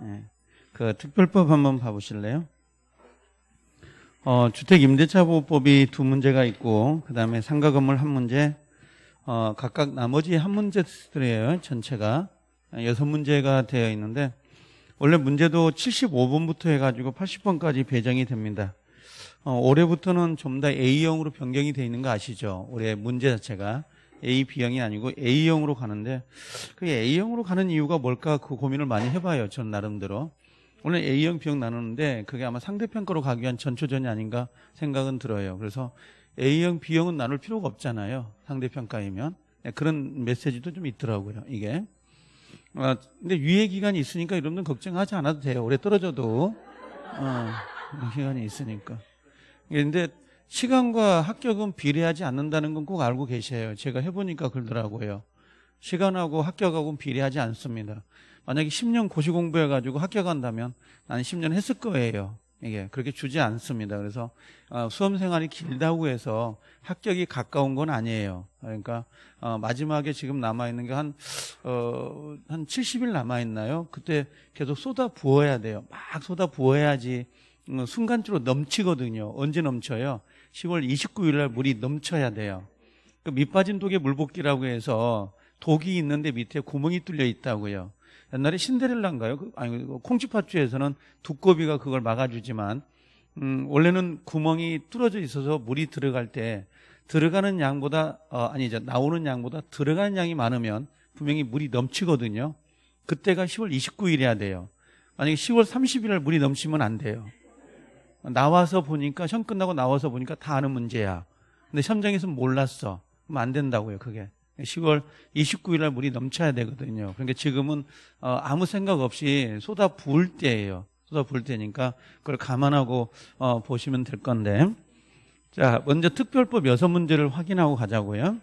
네. 그 특별법 한번 봐보실래요? 어, 주택임대차보호법이 두 문제가 있고 그 다음에 상가건물 한 문제 어, 각각 나머지 한 문제들이에요 전체가 여섯 문제가 되어 있는데 원래 문제도 75번부터 해가지고 80번까지 배정이 됩니다 어, 올해부터는 좀 더 A형으로 변경이 되어 있는 거 아시죠? 올해 문제 자체가 A, B형이 아니고 A형으로 가는데 그 A형으로 가는 이유가 뭘까 그 고민을 많이 해봐요. 저는 나름대로. 오늘 A형, B형 나누는데 그게 아마 상대평가로 가기 위한 전초전이 아닌가 생각은 들어요. 그래서 A형, B형은 나눌 필요가 없잖아요. 상대평가이면. 네, 그런 메시지도 좀 있더라고요. 이게. 아, 근데 유예 기간이 있으니까 이런 분 걱정하지 않아도 돼요. 오래 떨어져도. 어, 기간이 있으니까. 근데 시간과 합격은 비례하지 않는다는 건 꼭 알고 계셔요. 제가 해보니까 그러더라고요. 시간하고 합격하고는 비례하지 않습니다. 만약에 10년 고시 공부해가지고 합격한다면 나는 10년 했을 거예요. 이게 그렇게 주지 않습니다. 그래서 어, 수험 생활이 길다고 해서 합격이 가까운 건 아니에요. 그러니까 어, 마지막에 지금 남아 있는 게한 어, 한 70일 남아 있나요? 그때 계속 쏟아 부어야 돼요. 막 쏟아 부어야지 순간적으로 넘치거든요. 언제 넘쳐요? 10월 29일 날 물이 넘쳐야 돼요. 그 밑빠진 독에 물붓기라고 해서 독이 있는데 밑에 구멍이 뚫려 있다고요. 옛날에 신데렐라인가요? 그, 아니 그 콩쥐팥쥐에서는 두꺼비가 그걸 막아주지만 음, 원래는 구멍이 뚫어져 있어서 물이 들어갈 때 들어가는 양보다 어, 아니죠 나오는 양보다 들어가는 양이 많으면 분명히 물이 넘치거든요. 그때가 10월 29일이야 돼요. 만약에 10월 30일 날 물이 넘치면 안 돼요. 나와서 보니까 시험 끝나고 나와서 보니까 다 아는 문제야. 근데 시험장에서 몰랐어. 그럼 안 된다고요, 그게. 10월 29일 날 물이 넘쳐야 되거든요. 그러니까 지금은 어, 아무 생각 없이 쏟아 부을 때예요. 쏟아 부을 때니까 그걸 감안하고 어, 보시면 될 건데. 자, 먼저 특별법 여섯 문제를 확인하고 가자고요.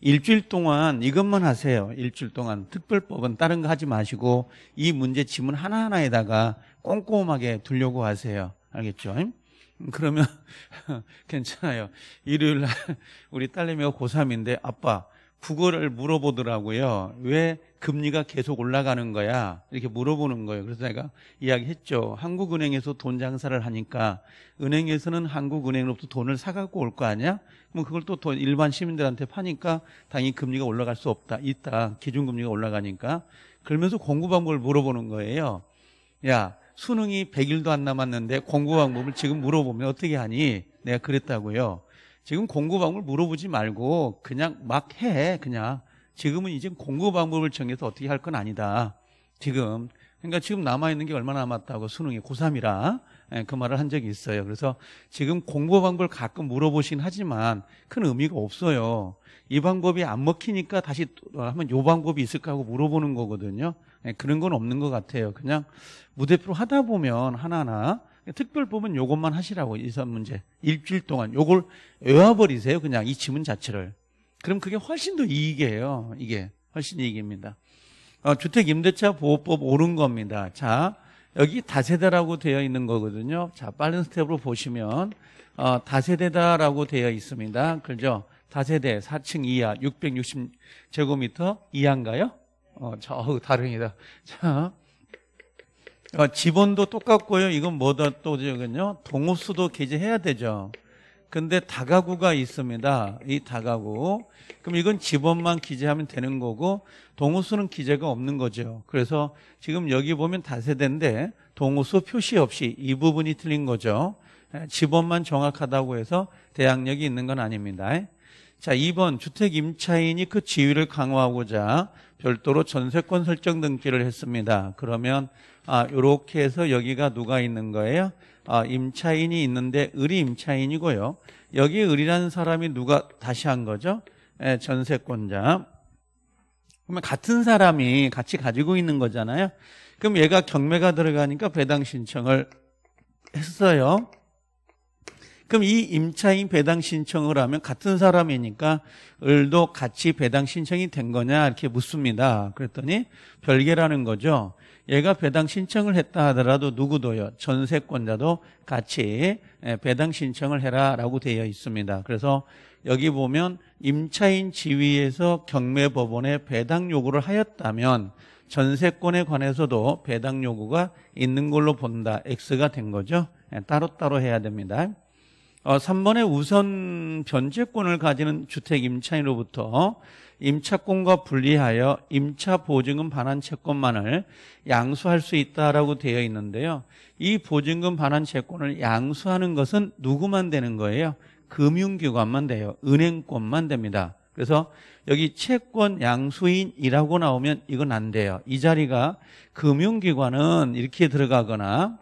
일주일 동안 이것만 하세요. 일주일 동안 특별법은 다른 거 하지 마시고 이 문제 지문 하나하나에다가 꼼꼼하게 두려고 하세요. 알겠죠? 음, 그러면 괜찮아요. 일요일 날 우리 딸내미가 고3인데 아빠 국어를 물어보더라고요. 왜 금리가 계속 올라가는 거야? 이렇게 물어보는 거예요. 그래서 내가 이야기했죠. 한국은행에서 돈 장사를 하니까 은행에서는 한국은행으로부터 돈을 사갖고 올 거 아니야? 그럼 그걸 또 일반 시민들한테 파니까 당연히 금리가 올라갈 수 없다. 있다. 기준금리가 올라가니까. 그러면서 공부 방법을 물어보는 거예요. 야, 수능이 100일도 안 남았는데 공부 방법을 지금 물어보면 어떻게 하니? 내가 그랬다고요. 지금 공부 방법을 물어보지 말고 그냥 막 해. 그냥. 지금은 이제 공부 방법을 정해서 어떻게 할 건 아니다. 지금. 그러니까 지금 남아있는 게 얼마나 남았다고 수능이 고3이라 예, 그 말을 한 적이 있어요. 그래서 지금 공부 방법을 가끔 물어보시긴 하지만 큰 의미가 없어요. 이 방법이 안 먹히니까 다시 하면 요 방법이 있을까 하고 물어보는 거거든요. 예, 그런 건 없는 것 같아요. 그냥 무대표 로 하다 보면 하나하나 특별 부분 이것만 하시라고 이선 문제 일주일 동안 이걸 외워버리세요. 그냥 이 지문 자체를. 그럼 그게 훨씬 더 이익이에요. 이게 훨씬 이익입니다. 어, 주택 임대차 보호법 오른 겁니다. 자 여기 다세대라고 되어 있는 거거든요. 자 빠른 스텝으로 보시면 어, 다세대다라고 되어 있습니다. 그죠? 다세대 4층 이하 660제곱미터 이하인가요? 어, 저다릅니다 자, 어, 지번도 똑같고요. 이건 뭐다 또 저건요. 동호수도 기재해야 되죠. 근데 다가구가 있습니다. 이 다가구. 그럼 이건 집원만 기재하면 되는 거고 동호수는 기재가 없는 거죠. 그래서 지금 여기 보면 다세대인데 동호수 표시 없이 이 부분이 틀린 거죠. 집원만 예, 정확하다고 해서 대항력이 있는 건 아닙니다. 예. 자, 2번 주택 임차인이 그 지위를 강화하고자 별도로 전세권 설정 등기를 했습니다. 그러면 아, 이렇게 해서 여기가 누가 있는 거예요? 아, 임차인이 있는데 을이 임차인이고요. 여기 을이라는 사람이 누가 다시 한 거죠? 예, 전세권자. 그러면 같은 사람이 같이 가지고 있는 거잖아요. 그럼 얘가 경매가 들어가니까 배당 신청을 했어요. 그럼 이 임차인 배당 신청을 하면 같은 사람이니까 을도 같이 배당 신청이 된 거냐 이렇게 묻습니다. 그랬더니 별개라는 거죠. 얘가 배당 신청을 했다 하더라도 누구도요. 전세권자도 같이 예, 배당 신청을 해라라고 되어 있습니다. 그래서 여기 보면 임차인 지위에서 경매법원에 배당 요구를 하였다면 전세권에 관해서도 배당 요구가 있는 걸로 본다. X가 된 거죠. 예, 따로따로 해야 됩니다. 3번의 어, 우선 변제권을 가지는 주택 임차인으로부터 임차권과 분리하여 임차 보증금 반환 채권만을 양수할 수 있다라고 되어 있는데요. 이 보증금 반환 채권을 양수하는 것은 누구만 되는 거예요? 금융기관만 돼요. 은행권만 됩니다. 그래서 여기 채권 양수인이라고 나오면 이건 안 돼요. 이 자리가 금융기관은 이렇게 들어가거나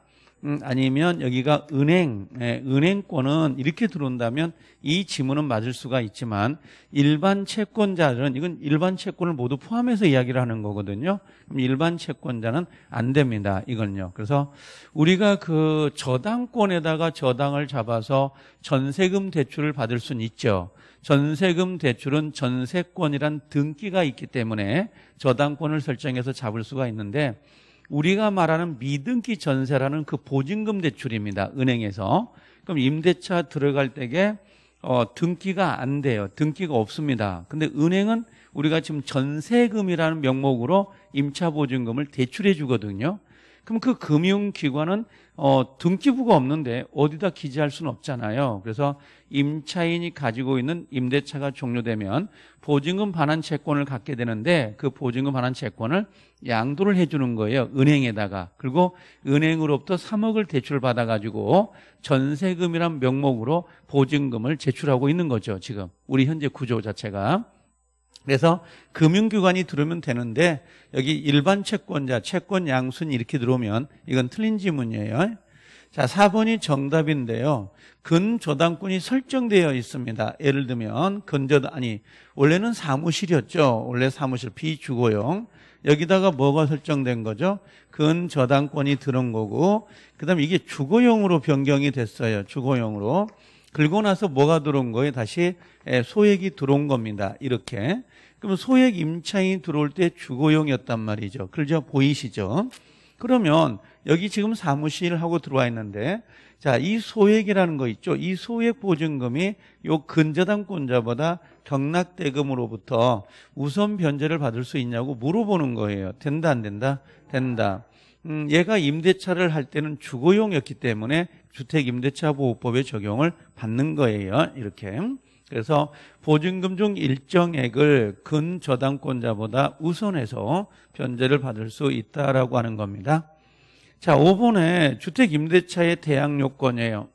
음, 아니면 여기가 은행, 예, 은행권은 이렇게 들어온다면 이 지문은 맞을 수가 있지만 일반 채권자들은 이건 일반 채권을 모두 포함해서 이야기를 하는 거거든요. 그럼 일반 채권자는 안 됩니다. 이건요. 그래서 우리가 그 저당권에다가 저당을 잡아서 전세금 대출을 받을 수는 있죠. 전세금 대출은 전세권이란 등기가 있기 때문에 저당권을 설정해서 잡을 수가 있는데 우리가 말하는 미등기 전세라는 그 보증금 대출입니다. 은행에서. 그럼 임대차 들어갈 때에 어, 등기가 안 돼요. 등기가 없습니다. 근데 은행은 우리가 지금 전세금이라는 명목으로 임차보증금을 대출해 주거든요. 그럼 그 금융기관은 어, 등기부가 없는데 어디다 기재할 수는 없잖아요. 그래서 임차인이 가지고 있는 임대차가 종료되면 보증금 반환 채권을 갖게 되는데 그 보증금 반환 채권을 양도를 해주는 거예요. 은행에다가. 그리고 은행으로부터 3억을 대출 받아가지고 전세금이란 명목으로 보증금을 제출하고 있는 거죠. 지금 우리 현재 구조 자체가. 그래서 금융기관이 들으면 되는데 여기 일반 채권자, 채권 양순 이렇게 들어오면 이건 틀린 지문이에요. 자, 4번이 정답인데요. 근저당권이 설정되어 있습니다. 예를 들면 근저 아니 원래는 사무실이었죠. 원래 사무실 비주거용 여기다가 뭐가 설정된 거죠? 근저당권이 들어온 거고 그다음에 이게 주거용으로 변경이 됐어요. 주거용으로. 그리고 나서 뭐가 들어온 거예요? 다시 예, 소액이 들어온 겁니다. 이렇게. 그러 소액 임차인이 들어올 때 주거용이었단 말이죠. 그러죠? 보이시죠? 그러면 여기 지금 사무실하고 들어와 있는데 자, 이 소액이라는 거 있죠. 이 소액 보증금이 요 근저당권자보다 경락대금으로부터 우선 변제를 받을 수 있냐고 물어보는 거예요. 된다 안 된다? 된다. 음, 얘가 임대차를 할 때는 주거용이었기 때문에 주택임대차보호법의 적용을 받는 거예요. 이렇게. 그래서 보증금 중 일정액을 근저당권자보다 우선해서 변제를 받을 수 있다라고 하는 겁니다. 자, 5번에 주택 임대차의 대항 요건이에요.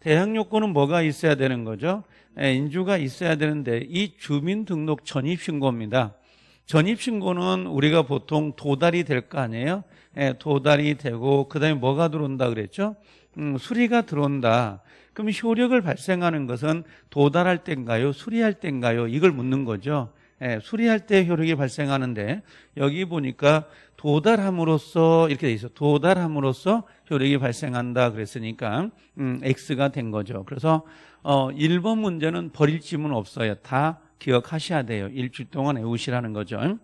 대항 요건은 뭐가 있어야 되는 거죠? 예, 인주가 있어야 되는데 이 주민등록 전입신고입니다. 전입신고는 우리가 보통 도달이 될 거 아니에요? 예, 도달이 되고 그다음에 뭐가 들어온다 그랬죠? 음, 수리가 들어온다. 그럼 효력을 발생하는 것은 도달할 때인가요? 수리할 때인가요? 이걸 묻는 거죠. 예, 수리할 때 효력이 발생하는데 여기 보니까 도달함으로써 이렇게 돼 있어. 도달함으로써 효력이 발생한다 그랬으니까 음, x가 된 거죠. 그래서 어 1번 문제는 버릴 짐은 없어요. 다 기억하셔야 돼요. 일주일 동안 외우시라는 거죠.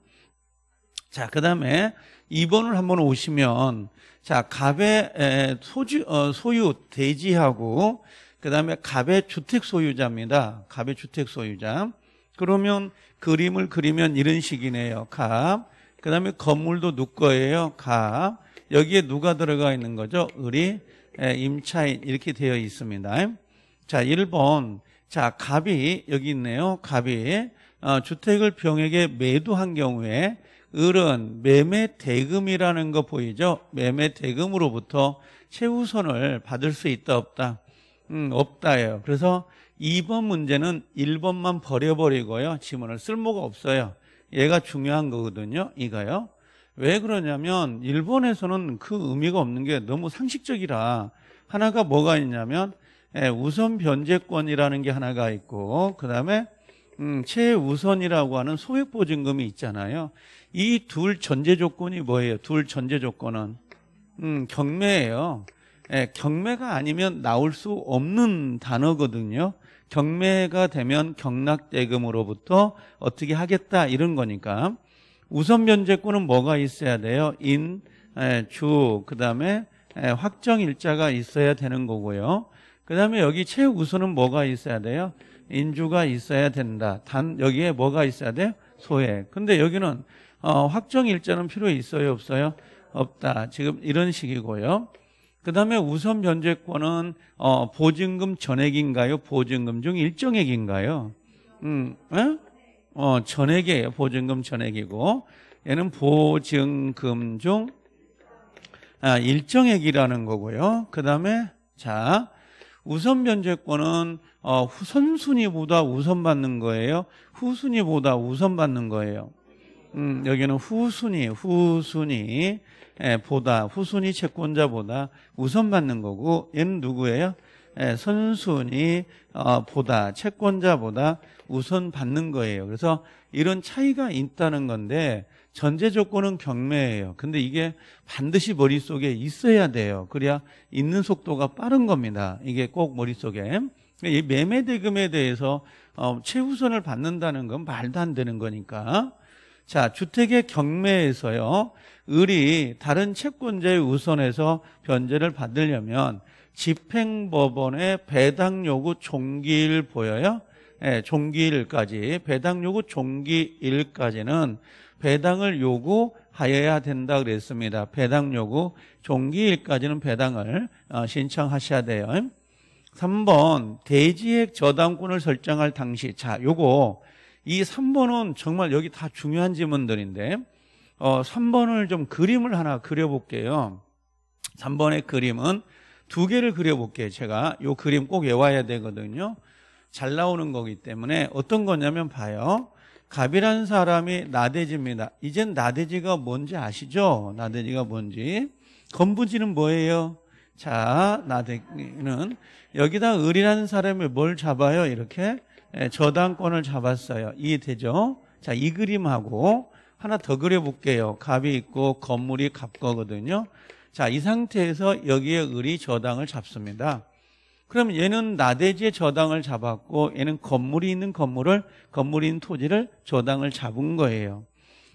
자, 그다음에 2번을 한번 오시면 자, 갑의 소주, 어, 소유 대지하고 그다음에 갑의 주택 소유자입니다. 갑의 주택 소유자. 그러면 그림을 그리면 이런 식이네요. 갑. 그다음에 건물도 누거예요. 갑. 여기에 누가 들어가 있는 거죠? 을이 임차인 이렇게 되어 있습니다. 자, 1번. 자, 갑이 여기 있네요. 갑이 어, 주택을 병에게 매도한 경우에 을은 매매 대금이라는 거 보이죠? 매매 대금으로부터 최우선을 받을 수 있다 없다. 음, 없다예요. 그래서 2번 문제는 1번만 버려버리고요. 지문을 쓸모가 없어요. 얘가 중요한 거거든요. 이거요. 왜 그러냐면 일본에서는 그 의미가 없는 게 너무 상식적이라 하나가 뭐가 있냐면 예, 우선 변제권이라는 게 하나가 있고 그 다음에 음, 최우선이라고 하는 소액보증금이 있잖아요. 이 둘 전제 조건이 뭐예요? 둘 전제 조건은 음, 경매예요. 예, 경매가 아니면 나올 수 없는 단어거든요. 경매가 되면 경락대금으로부터 어떻게 하겠다 이런 거니까 우선 면제권은 뭐가 있어야 돼요? 인, 예, 주, 그 다음에 예, 확정 일자가 있어야 되는 거고요. 그 다음에 여기 최우선은 뭐가 있어야 돼요? 인주가 있어야 된다. 단 여기에 뭐가 있어야 돼요? 소액. 근데 여기는 어, 확정 일자는 필요 있어요, 없어요? 없다. 지금 이런 식이고요. 그다음에 우선 변제권은 어, 보증금 전액인가요? 보증금 중 일정액인가요? 음, 에? 예? 어, 전액이에요. 보증금 전액이고 얘는 보증금 중 아, 일정액이라는 거고요. 그다음에 자 우선 변제권은 어, 선순위보다 우선받는 거예요. 후순위보다 우선받는 거예요. 음, 여기는 후순위, 후순위 예, 보다 후순위 채권자보다 우선받는 거고 얘는 누구예요? 예, 선순위 어, 보다 채권자보다 우선받는 거예요. 그래서 이런 차이가 있다는 건데 전제 조건은 경매예요. 근데 이게 반드시 머릿속에 있어야 돼요. 그래야 있는 속도가 빠른 겁니다. 이게 꼭 머릿속에. 그러니까 이 매매 대금에 대해서 어, 최우선을 받는다는 건 말도 안 되는 거니까. 자, 주택의 경매에서요. 을이 다른 채권자의 우선에서 변제를 받으려면 집행법원의 배당 요구 종기일 보여요. 예, 종기일까지 배당 요구 종기일까지는 배당을 요구하여야 된다 그랬습니다. 배당 요구 종기일까지는 배당을 어, 신청하셔야 돼요. 3번 대지액 저당권을 설정할 당시 자 요거 이 3번은 정말 여기 다 중요한 지문들인데 어, 3번을 좀 그림을 하나 그려볼게요. 3번의 그림은 두 개를 그려볼게요. 제가 요 그림 꼭 외워야 되거든요. 잘 나오는 거기 때문에 어떤 거냐면 봐요. 갑이라는 사람이 나대지입니다. 이젠 나대지가 뭔지 아시죠? 나대지가 뭔지. 건부지는 뭐예요? 자, 나대는 지 여기다 을이라는 사람이 뭘 잡아요? 이렇게 예, 저당권을 잡았어요. 이해되죠? 자, 이 그림하고 하나 더 그려볼게요. 갑이 있고 건물이 갑거거든요. 자, 이 상태에서 여기에 을이 저당을 잡습니다. 그럼 얘는 나대지의 저당을 잡았고 얘는 건물이 있는 건물을 건물이 있는 토지를 저당을 잡은 거예요.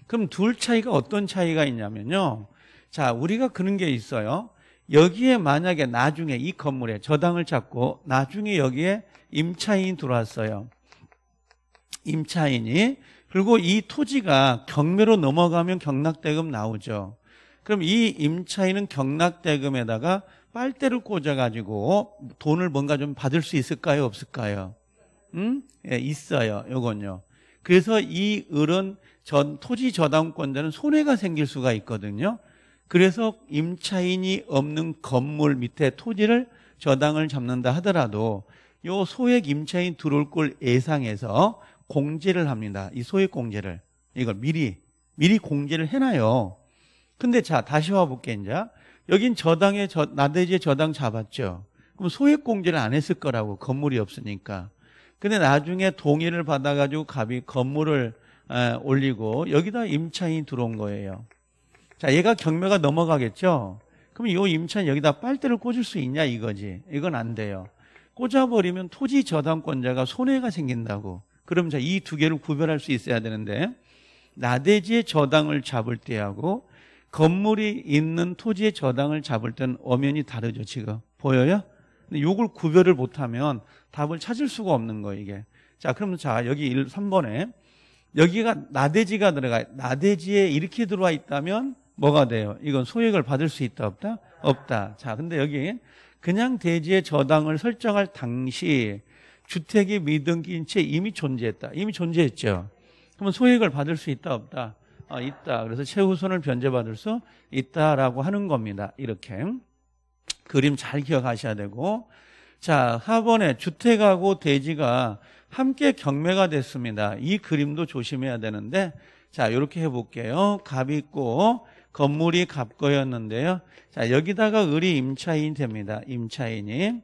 그럼 둘 차이가 어떤 차이가 있냐면요. 자, 우리가 그런 게 있어요. 여기에 만약에 나중에 이 건물에 저당을 잡고 나중에 여기에 임차인이 들어왔어요. 임차인이 그리고 이 토지가 경매로 넘어가면 경락대금 나오죠. 그럼 이 임차인은 경락대금에다가 빨대를 꽂아가지고 돈을 뭔가 좀 받을 수 있을까요? 없을까요? 음? 예, 있어요. 요건요. 그래서 이 을은 전 토지 저당권자는 손해가 생길 수가 있거든요. 그래서 임차인이 없는 건물 밑에 토지를 저당을 잡는다 하더라도 요 소액 임차인 들어올 걸 예상해서 공제를 합니다. 이 소액 공제를 이걸 미리 미리 공제를 해놔요. 근데 자 다시 와볼게 이제 여긴 저당에 저, 나대지에 저당 잡았죠. 그럼 소액 공제를 안 했을 거라고 건물이 없으니까. 근데 나중에 동의를 받아가지고 갑이 건물을 에, 올리고 여기다 임차인이 들어온 거예요. 자, 얘가 경매가 넘어가겠죠. 그럼 이 임차인 여기다 빨대를 꽂을 수 있냐 이거지. 이건 안 돼요. 꽂아버리면 토지 저당권자가 손해가 생긴다고. 그럼 자, 이 두 개를 구별할 수 있어야 되는데 나대지의 저당을 잡을 때하고 건물이 있는 토지의 저당을 잡을 땐 엄연히 다르죠 지금 보여요? 근데 요걸 구별을 못하면 답을 찾을 수가 없는 거예요 이게 자 그럼 자 여기 1, 3번에 여기가 나대지가 들어가 나대지에 이렇게 들어와 있다면 뭐가 돼요? 이건 소액을 받을 수 있다 없다? 없다 자 근데 여기 그냥 대지의 저당을 설정할 당시 주택이 미등기인 채 이미 존재했다 이미 존재했죠 그러면 소액을 받을 수 있다 없다? 어, 있다. 그래서 최후선을 변제받을 수 있다라고 하는 겁니다. 이렇게 그림 잘 기억하셔야 되고 자, 4번에 주택하고 대지가 함께 경매가 됐습니다. 이 그림도 조심해야 되는데 자, 이렇게 해 볼게요. 갑이 있고 건물이 갑거였는데요. 자, 여기다가 을이 임차인 됩니다. 임차인이.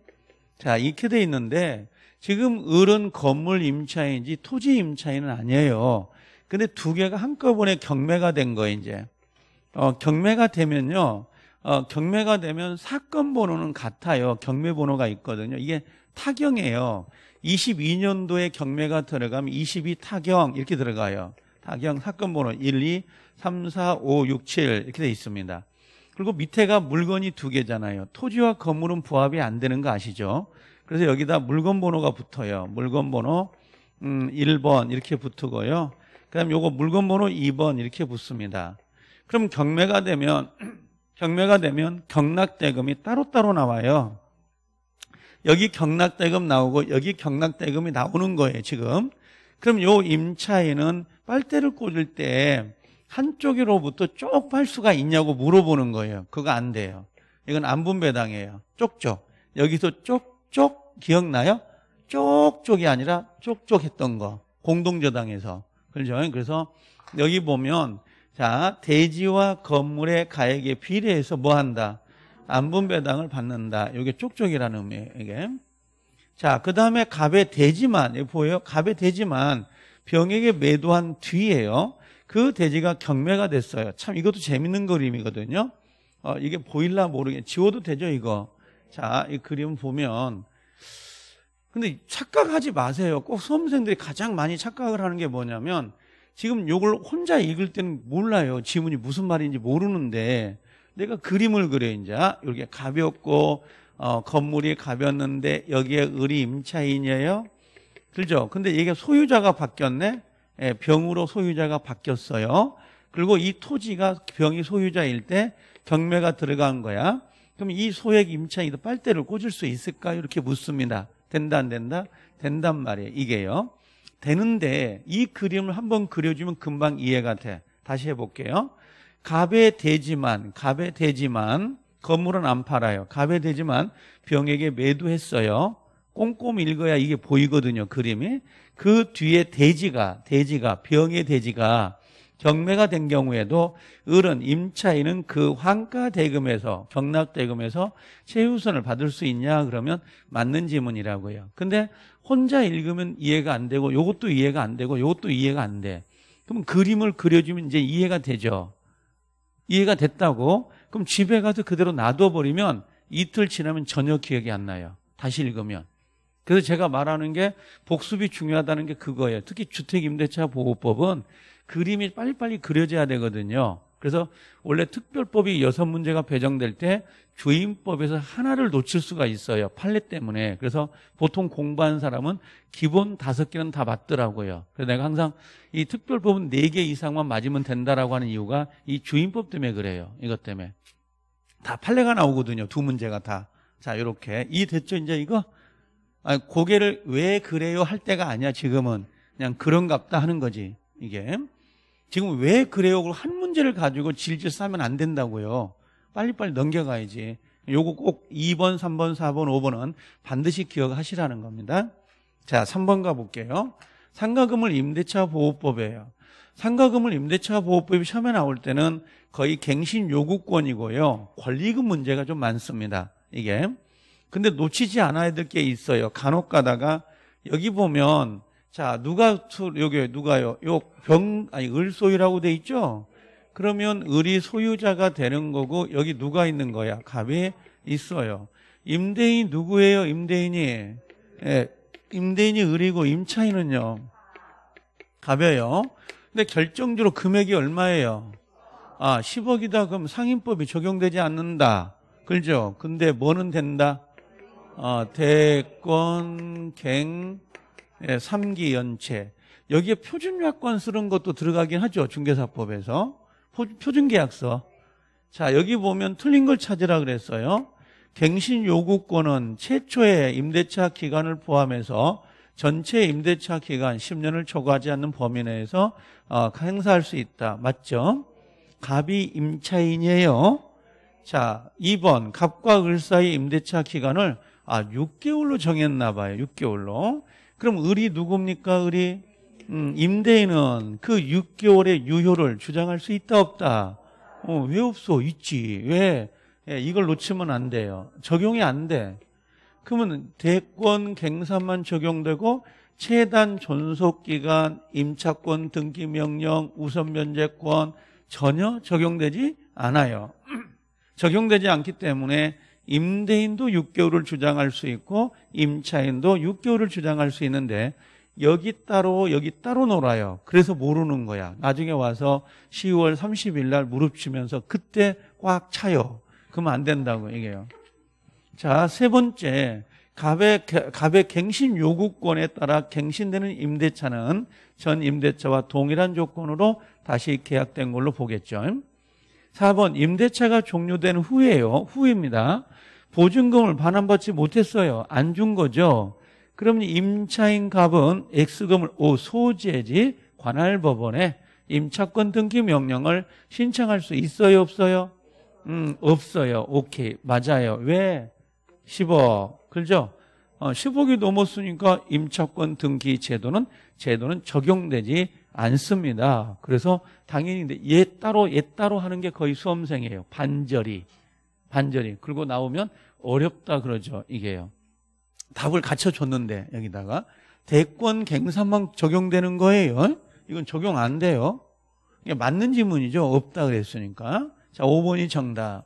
자, 이렇게 돼 있는데 지금 을은 건물 임차인지 토지 임차인은 아니에요. 근데 두 개가 한꺼번에 경매가 된 거예요, 이제. 어, 경매가 되면요. 어, 경매가 되면 사건 번호는 같아요. 경매 번호가 있거든요. 이게 타경이에요. 22년도에 경매가 들어가면 22 타경 이렇게 들어가요. 타경 사건 번호 1, 2, 3, 4, 5, 6, 7 이렇게 돼 있습니다. 그리고 밑에가 물건이 두 개잖아요. 토지와 건물은 부합이 안 되는 거 아시죠? 그래서 여기다 물건 번호가 붙어요. 물건 번호 음, 1번 이렇게 붙고요. 그다음 요거 물건 번호 2번 이렇게 붙습니다. 그럼 경매가 되면 경매가 되면 경락대금이 따로따로 나와요. 여기 경락대금 나오고 여기 경락대금이 나오는 거예요, 지금. 그럼 요 임차인은 빨대를 꽂을 때 한쪽으로부터 쪽팔 수가 있냐고 물어보는 거예요. 그거 안 돼요. 이건 안분배당이에요. 쪽쪽. 여기서 쪽쪽 기억나요? 쪽쪽이 아니라 쪽쪽 했던 거. 공동저당에서. 그죠? 렇 그래서 여기 보면 자 대지와 건물의 가액에 비례해서 뭐 한다? 안분배당을 받는다. 이게 쪽쪽이라는 의미예요. 이게. 자, 그 다음에 갑의 대지만, 여기 보여요? 갑의 대지만 병에게 매도한 뒤에요. 그대지가 경매가 됐어요. 참 이것도 재밌는 그림이거든요. 어, 이게 보일라 모르게 지워도 되죠, 이거. 자, 이 그림 보면 근데 착각하지 마세요. 꼭 수험생들이 가장 많이 착각을 하는 게 뭐냐면 지금 이걸 혼자 읽을 때는 몰라요. 지문이 무슨 말인지 모르는데 내가 그림을 그려 이제 이렇게 아, 가볍고 어, 건물이 가볍는데 여기에 을이 임차인이에요. 그죠? 근데 이게 소유자가 바뀌었네. 예, 병으로 소유자가 바뀌었어요. 그리고 이 토지가 병이 소유자일 때 경매가 들어간 거야. 그럼 이 소액 임차인이 빨대를 꽂을 수 있을까요? 이렇게 묻습니다. 된다 안 된다? 된단 말이에요. 이게요. 되는데 이 그림을 한번 그려주면 금방 이해가 돼. 다시 해볼게요. 갑에 대지만 갑에 대지만 건물은 안 팔아요. 갑에 대지만 병에게 매도했어요. 꼼꼼히 읽어야 이게 보이거든요. 그림이 그 뒤에 대지가대지가 병의 대지가 경매가 된 경우에도 을은 임차인은 그 환가 대금에서 경납 대금에서 최우선을 받을 수 있냐 그러면 맞는 지문이라고요. 근데 혼자 읽으면 이해가 안 되고 요것도 이해가 안 되고 요것도 이해가 안 돼. 그럼 그림을 그려주면 이제 이해가 되죠. 이해가 됐다고 그럼 집에 가서 그대로 놔둬 버리면 이틀 지나면 전혀 기억이 안 나요. 다시 읽으면. 그래서 제가 말하는 게 복습이 중요하다는 게 그거예요. 특히 주택임대차 보호법은 그림이 빨리빨리 그려져야 되거든요. 그래서 원래 특별법이 여섯 문제가 배정될 때 주임법에서 하나를 놓칠 수가 있어요. 판례 때문에. 그래서 보통 공부한 사람은 기본 다섯 개는 다 맞더라고요. 그래서 내가 항상 이 특별법은 네 개 이상만 맞으면 된다라고 하는 이유가 이 주임법 때문에 그래요. 이것 때문에. 다 판례가 나오거든요. 두 문제가 다. 자, 요렇게이 됐죠, 이제 이거? 아니, 고개를 왜 그래요 할 때가 아니야, 지금은. 그냥 그런갑다 하는 거지, 이게. 지금 왜 그래요? 한 문제를 가지고 질질 싸면 안 된다고요. 빨리빨리 넘겨가야지. 요거 꼭 2번, 3번, 4번, 5번은 반드시 기억하시라는 겁니다. 자, 3번 가볼게요. 상가금을 임대차 보호법이에요. 상가금을 임대차 보호법이 처음에 나올 때는 거의 갱신 요구권이고요. 권리금 문제가 좀 많습니다. 이게. 근데 놓치지 않아야 될 게 있어요. 간혹 가다가 여기 보면 자, 누가 여기 누가요? 요 병 아니 을소유라고 돼 있죠? 그러면 을이 소유자가 되는 거고 여기 누가 있는 거야? 갑이 있어요. 임대인 이 누구예요? 임대인이 예, 임대인이 을이고 임차인은요 갑이에요. 근데 결정적으로 금액이 얼마예요? 아 10억이다 그럼 상인법이 적용되지 않는다. 그죠? 근데 뭐는 된다? 어, 대권, 갱, 예, 3기 연체. 여기에 표준약관 쓰는 것도 들어가긴 하죠. 중개사법에서. 표준계약서. 자, 여기 보면 틀린 걸 찾으라 그랬어요. 갱신 요구권은 최초의 임대차 기간을 포함해서 전체 임대차 기간 10년을 초과하지 않는 범위 내에서 어, 행사할 수 있다. 맞죠? 갑이 임차인이에요. 자, 2번 갑과 을 사이 임대차 기간을 아, 6개월로 정했나 봐요. 6개월로. 그럼 을이 누굽니까? 을이 음, 임대인은 그 6개월의 유효를 주장할 수 있다 없다. 어, 왜 없어? 있지. 왜? 예, 이걸 놓치면 안 돼요. 적용이 안 돼. 그러면 대권 갱사만 적용되고 최단 존속기간, 임차권 등기명령, 우선면제권 전혀 적용되지 않아요. 적용되지 않기 때문에 임대인도 6개월을 주장할 수 있고 임차인도 6개월을 주장할 수 있는데 여기 따로 여기 따로 놀아요. 그래서 모르는 거야. 나중에 와서 10월 30일 날 무릎치면서 그때 꽉 차요. 그러면 안 된다고 얘기해요. 자, 세 번째. 갑의, 갑의 갱신 요구권에 따라 갱신되는 임대차는 전 임대차와 동일한 조건으로 다시 계약된 걸로 보겠죠. 4번 임대차가 종료된 후에요. 후입니다. 보증금을 반환받지 못했어요. 안 준 거죠. 그럼 임차인 갑은 X금을 오 소재지 관할 법원에 임차권 등기 명령을 신청할 수 있어요, 없어요? 음, 없어요. 오케이. 맞아요. 왜? 10억. 그죠? 어, 10억이 넘었으니까 임차권 등기 제도는 제도는 적용되지 않습니다. 그래서 당연히 얘 따로 얘 따로 하는 게 거의 수험생이에요. 반절이. 반절이 그리고 나오면 어렵다 그러죠 이게요 답을 갖춰줬는데 여기다가 대권 갱산만 적용되는 거예요 이건 적용 안 돼요 이게 맞는 지문이죠 없다 그랬으니까 자 5번이 정답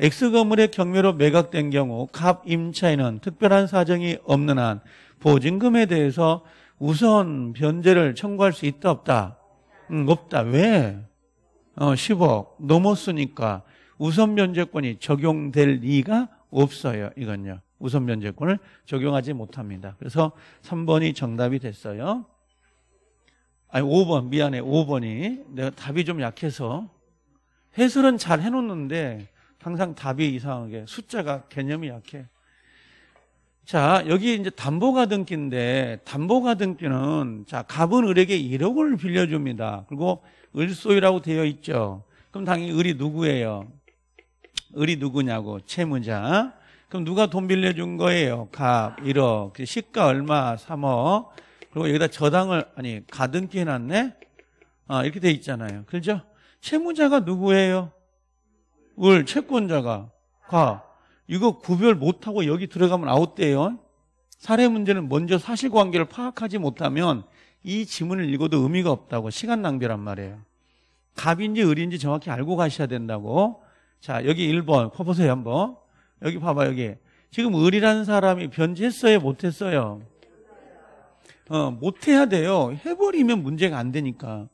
X건물의 경매로 매각된 경우 갑 임차인은 특별한 사정이 없는 한 보증금에 대해서 우선 변제를 청구할 수 있다 없다? 음, 없다. 왜? 어, 10억 넘었으니까 우선 면제권이 적용될 리가 없어요. 이건요. 우선 면제권을 적용하지 못합니다. 그래서 3번이 정답이 됐어요. 아니 5번 미안해 5번이 내가 답이 좀 약해서 해설은 잘 해놓는데 항상 답이 이상하게 숫자가 개념이 약해. 자 여기 이제 담보가등기인데 담보가등기는 자 갑은 을에게 1억을 빌려줍니다. 그리고 을소유라고 되어 있죠. 그럼 당연히 을이 누구예요? 을이 누구냐고 채무자. 그럼 누가 돈 빌려준 거예요? 갑 1억. 그 시가 얼마? 3억. 그리고 여기다 저당을 아니 가등기 해놨네. 아 이렇게 돼 있잖아요. 그렇죠? 채무자가 누구예요? 을 채권자가 가. 이거 구별 못하고 여기 들어가면 아웃돼요. 사례 문제는 먼저 사실관계를 파악하지 못하면 이 지문을 읽어도 의미가 없다고 시간 낭비란 말이에요. 갑인지 을인지 정확히 알고 가셔야 된다고. 자, 여기 1번. 봐 보세요, 한번. 여기 봐봐, 여기. 지금 을이라는 사람이 변제했어요, 못했어요? 어, 못해야 돼요. 해버리면 문제가 안 되니까.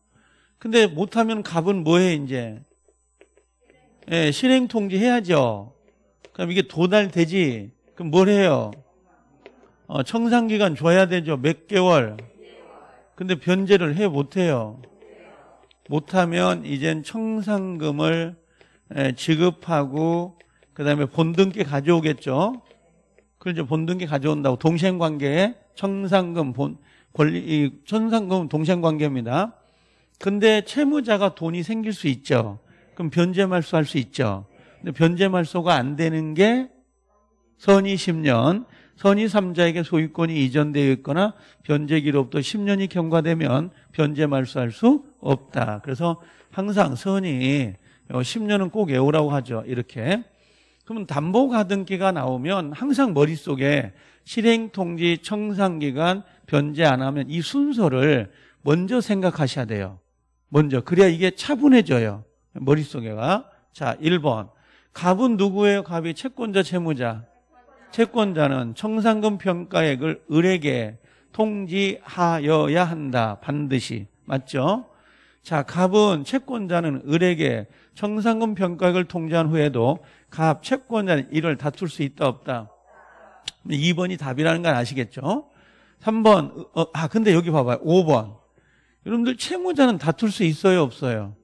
근데 못하면 갑은 뭐해, 이제? 예, 실행 통지 해야죠. 그럼 이게 도달되지? 그럼 뭘 해요? 어, 청산기간 줘야 되죠. 몇 개월? 근데 변제를 해 못해요. 못하면 이젠 청산금을 예, 지급하고 그다음에 본등기 가져오겠죠. 그걸 이제 본등기 가져온다고 동생 관계에 청산금 본 권리 이 청산금 동생 관계입니다. 근데 채무자가 돈이 생길 수 있죠. 그럼 변제 말소할 수 있죠. 근데 변제 말소가 안 되는 게 선의 10년, 선의 3자에게 소유권이 이전되어 있거나 변제기로부터 10년이 경과되면 변제 말소할 수 없다. 그래서 항상 선이 10년은 어, 꼭 외우라고 하죠. 이렇게. 그러면 담보가등기가 나오면 항상 머릿속에 실행통지, 청산기간, 변제 안 하면 이 순서를 먼저 생각하셔야 돼요. 먼저. 그래야 이게 차분해져요. 머릿속에가. 자, 1번. 갑은 누구예요? 갑이 채권자, 채무자. 채권자는 청산금 평가액을 을에게 통지하여야 한다. 반드시. 맞죠? 자, 갑은 채권자는 을에게 청산금 평가액을 통지한 후에도 갑 채권자는 이를 다툴 수 있다 없다. 2번이 답이라는 건 아시겠죠? 3번. 어, 아, 근데 여기 봐봐요. 5번. 여러분들 채무자는 다툴 수 있어요, 없어요?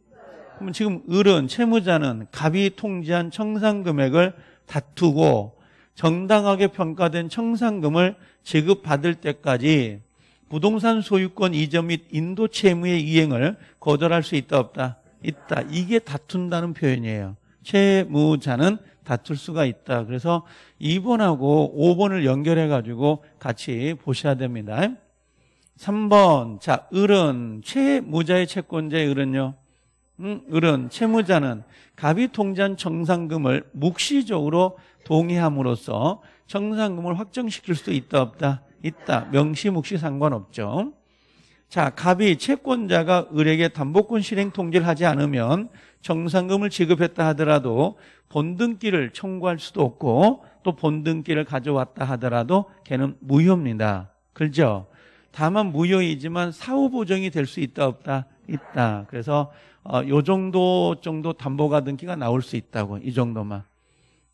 그럼 지금 을은 채무자는 갑이 통지한 청산금액을 다투고 정당하게 평가된 청산금을 지급받을 때까지 부동산 소유권 이전 및 인도 채무의 이행을 거절할 수 있다 없다 있다 이게 다툰다는 표현이에요 채무자는 다툴 수가 있다 그래서 2번하고 5번을 연결해 가지고 같이 보셔야 됩니다 3번 자 을은 채무자의 채권자의 을은요 음, 을은 채무자는 갑이 통장 정상금을 묵시적으로 동의함으로써 정상금을 확정시킬 수 있다 없다 있다. 명시, 묵시 상관없죠. 자, 갑이 채권자가 을에게 담보권 실행 통지를 하지 않으면 정상금을 지급했다 하더라도 본등기를 청구할 수도 없고 또 본등기를 가져왔다 하더라도 걔는 무효입니다. 그렇죠? 다만 무효이지만 사후 보정이 될 수 있다 없다 있다. 그래서 어, 요 정도 정도 담보가 등기가 나올 수 있다고 이 정도만.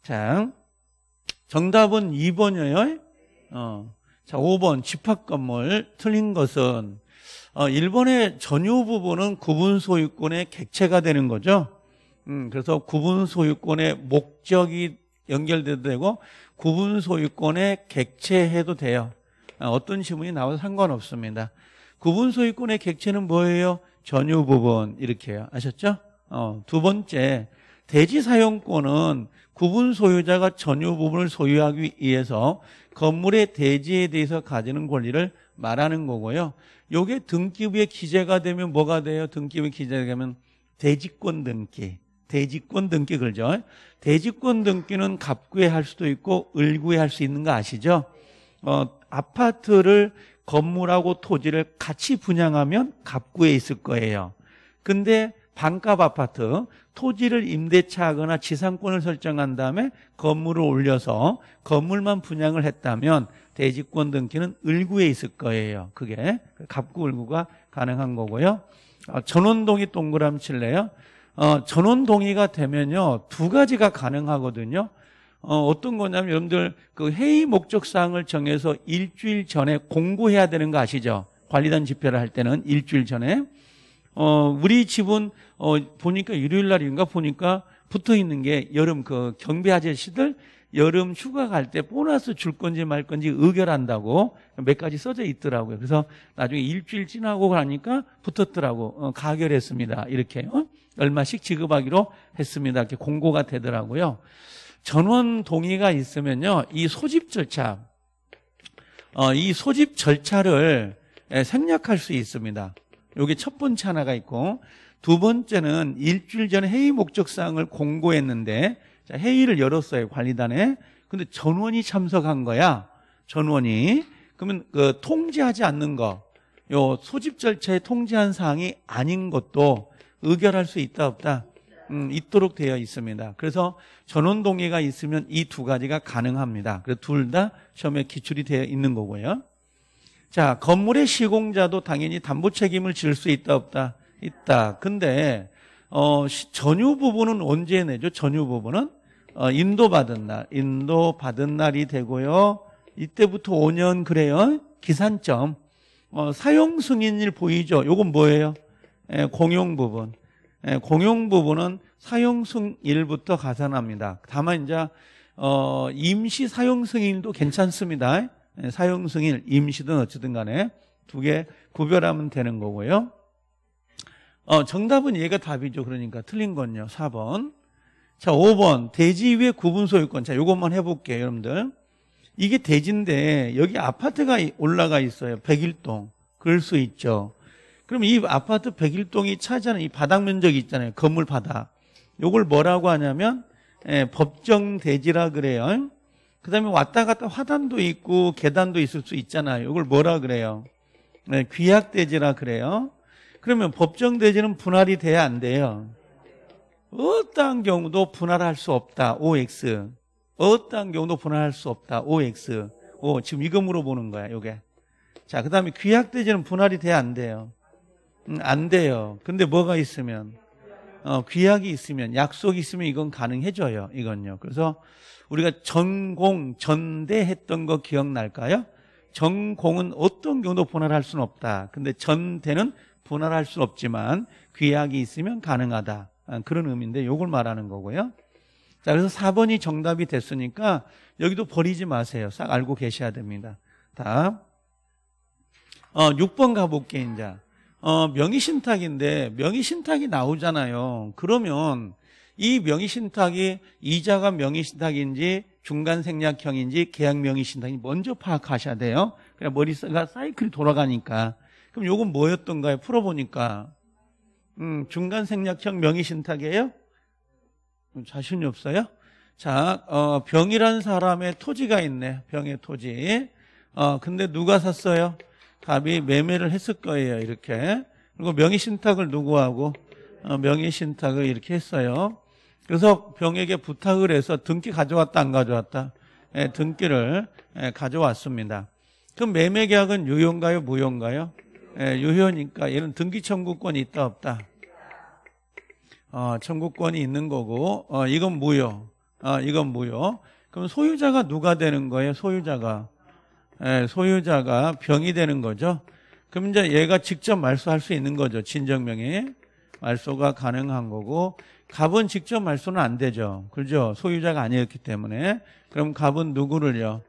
자, 정답은 2번이에요. 어. 자, 5번 집합 건물 틀린 것은 어, 1번의 전유 부분은 구분 소유권의 객체가 되는 거죠. 음, 그래서 구분 소유권의 목적이 연결돼도 되고 구분 소유권의 객체해도 돼요. 아, 어떤 지문이 나와도 상관없습니다. 구분 소유권의 객체는 뭐예요? 전유 부분 이렇게요. 아셨죠? 어, 두 번째 대지 사용권은 구분 소유자가 전유 부분을 소유하기 위해서 건물의 대지에 대해서 가지는 권리를 말하는 거고요. 요게 등기부에 기재가 되면 뭐가 돼요? 등기부에 기재되면 가 대지권 등기. 대지권 등기 그죠 대지권 등기는 갑구에할 수도 있고 을구에할 수 있는 거 아시죠? 어, 아파트를 건물하고 토지를 같이 분양하면 갑구에 있을 거예요. 근데 반값 아파트 토지를 임대차하거나 지상권을 설정한 다음에 건물을 올려서 건물만 분양을 했다면 대지권 등기는 을구에 있을 거예요. 그게 갑구 을구가 가능한 거고요. 아, 전원동의 동그라미칠래요. 어, 전원동의가 되면요 두 가지가 가능하거든요. 어, 어떤 거냐면 여러분들 그 회의 목적 사항을 정해서 일주일 전에 공고해야 되는 거 아시죠? 관리단 집회를 할 때는 일주일 전에 어, 우리 집은 어, 보니까 일요일 날인가 보니까 붙어 있는 게 여름 그 경비 아저씨들 여름 휴가 갈 때 보너스 줄 건지 말 건지 의결한다고 몇 가지 써져 있더라고요. 그래서 나중에 일주일 지나고 가니까 붙었더라고. 어, 가결했습니다. 이렇게 어? 얼마씩 지급하기로 했습니다. 이렇게 공고가 되더라고요. 전원 동의가 있으면요, 이 소집 절차, 어, 이 소집 절차를 생략할 수 있습니다. 이게 첫 번째 하나가 있고 두 번째는 일주일 전에 회의 목적 사항을 공고했는데 자, 회의를 열었어요 관리단에 근데 전원이 참석한 거야 전원이 그러면 그 통지하지 않는 거 요 소집 절차에 통지한 사항이 아닌 것도 의결할 수 있다 없다 음, 있도록 되어 있습니다 그래서 전원 동의가 있으면 이 두 가지가 가능합니다 그래서 둘 다 시험에 기출이 되어 있는 거고요 자, 건물의 시공자도 당연히 담보 책임을 질 수 있다 없다 있다. 근데 어, 전유 부분은 언제 내죠? 전유 부분은 어, 인도받은 날, 인도받은 날이 되고요. 이때부터 5년 그래요. 기산점. 어, 사용 승인일 보이죠? 요건 뭐예요? 에, 예, 공용 부분. 에, 예, 공용 부분은 사용 승일부터 가산합니다. 다만 이제 어, 임시 사용 승인도 괜찮습니다. 예, 사용 승인, 임시든 어쨌든 간에 두 개 구별하면 되는 거고요. 어, 정답은 얘가 답이죠. 그러니까 틀린 건요. 4번. 자, 5번. 대지 위에 구분 소유권. 자, 요것만 해볼게요, 여러분들. 이게 대지인데, 여기 아파트가 올라가 있어요. 101동. 그럴 수 있죠. 그럼 이 아파트 101동이 차지하는 이 바닥 면적이 있잖아요. 건물 바닥. 요걸 뭐라고 하냐면, 예, 법정 대지라 그래요. 그 다음에 왔다 갔다 화단도 있고 계단도 있을 수 있잖아요. 이걸 뭐라 그래요? 네, 귀약대지라 그래요. 그러면 법정대지는 분할이 돼야 안 돼요. 어떠한 경우도 분할할 수 없다. OX. 어떠한 경우도 분할할 수 없다. OX. 오, 지금 이거 물어보는 거야, 요게. 자, 그 다음에 귀약대지는 분할이 돼야 안 돼요. 음, 안 돼요. 근데 뭐가 있으면, 어, 귀약이 있으면, 약속이 있으면 이건 가능해져요. 이건요. 그래서 우리가 전공, 전대했던 거 기억날까요? 전공은 어떤 경우도 분할할 수는 없다. 근데 전대는 분할할 수는 없지만 귀약이 있으면 가능하다. 아, 그런 의미인데 이걸 말하는 거고요. 자, 그래서 4번이 정답이 됐으니까 여기도 버리지 마세요. 싹 알고 계셔야 됩니다. 다음. 어, 6번 가볼게, 이제. 어, 명의신탁인데 명의신탁이 나오잖아요. 그러면 이 명의신탁이 이자가 명의신탁인지 중간 생략형인지 계약 명의신탁인지 먼저 파악하셔야 돼요. 그냥 머리가 사이클이 돌아가니까. 그럼 요건 뭐였던가요? 풀어보니까. 음, 중간 생략형 명의신탁이에요? 음, 자신이 없어요? 자, 어, 병이란 사람의 토지가 있네. 병의 토지. 어, 근데 누가 샀어요? 답이 매매를 했을 거예요. 이렇게. 그리고 명의신탁을 누구하고? 어, 명의신탁을 이렇게 했어요. 그래서 병에게 부탁을 해서 등기 가져왔다 안 가져왔다? 예, 등기를 예, 가져왔습니다. 그럼 매매 계약은 유효인가요? 무효인가요? 예, 유효니까 얘는 등기 청구권이 있다 없다? 어, 청구권이 있는 거고 어, 이건 무효. 어, 이건 무효. 그럼 소유자가 누가 되는 거예요? 소유자가. 예, 소유자가 병이 되는 거죠. 그럼 이제 얘가 직접 말소할 수 있는 거죠. 진정명의 말소가 가능한 거고 갑은 직접 말소는 안 되죠. 그죠? 소유자가 아니었기 때문에. 그럼 갑은 누구를요?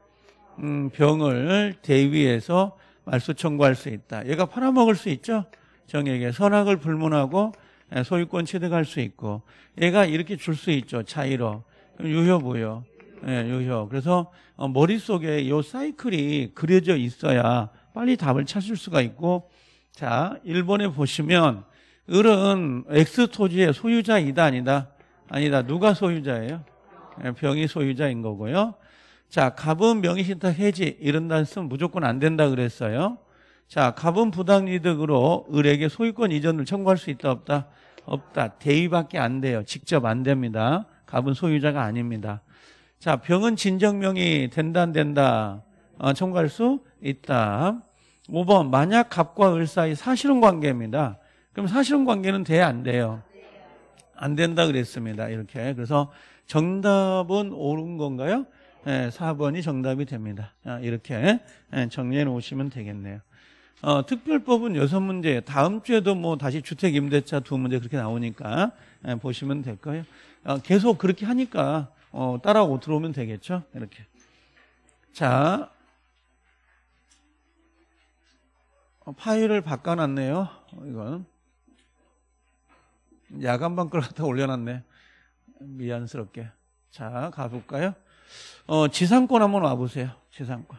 음, 병을 대위해서 말소 청구할 수 있다. 얘가 팔아먹을 수 있죠? 정에게 선악을 불문하고 예, 소유권 취득할 수 있고 얘가 이렇게 줄 수 있죠. 차이로. 유효고요. 예, 유효. 그래서 어, 머릿속에 이 사이클이 그려져 있어야 빨리 답을 찾을 수가 있고 자, 1번에 보시면 을은 X 토지의 소유자이다 아니다? 아니다. 누가 소유자예요? 예, 병이 소유자인 거고요. 자, 갑은 명의신탁 해지 이런 단서는 무조건 안 된다 그랬어요. 자, 갑은 부당이득으로 을에게 소유권 이전을 청구할 수 있다 없다? 없다. 대의밖에 안 돼요. 직접 안 됩니다. 갑은 소유자가 아닙니다. 자, 병은 진정명이 된다 안 된다? 어, 청구할 수 있다. 5번 만약 갑과 을 사이 사실은 관계입니다. 그럼 사실혼 관계는 돼야 안 돼요? 안 된다 그랬습니다. 이렇게. 그래서 정답은 옳은 건가요? 예, 4번이 정답이 됩니다. 아, 이렇게 예, 정리해 놓으시면 되겠네요. 어, 특별법은 6문제, 다음 주에도 뭐 다시 주택임대차 두 문제 그렇게 나오니까 예, 보시면 될 거예요. 어, 계속 그렇게 하니까 어, 따라오고 들어오면 되겠죠. 이렇게. 자, 어, 파일을 바꿔놨네요. 이건. 야간방 끌어다 올려놨네. 미안스럽게. 자, 가볼까요? 어, 지상권 한번 와보세요. 지상권.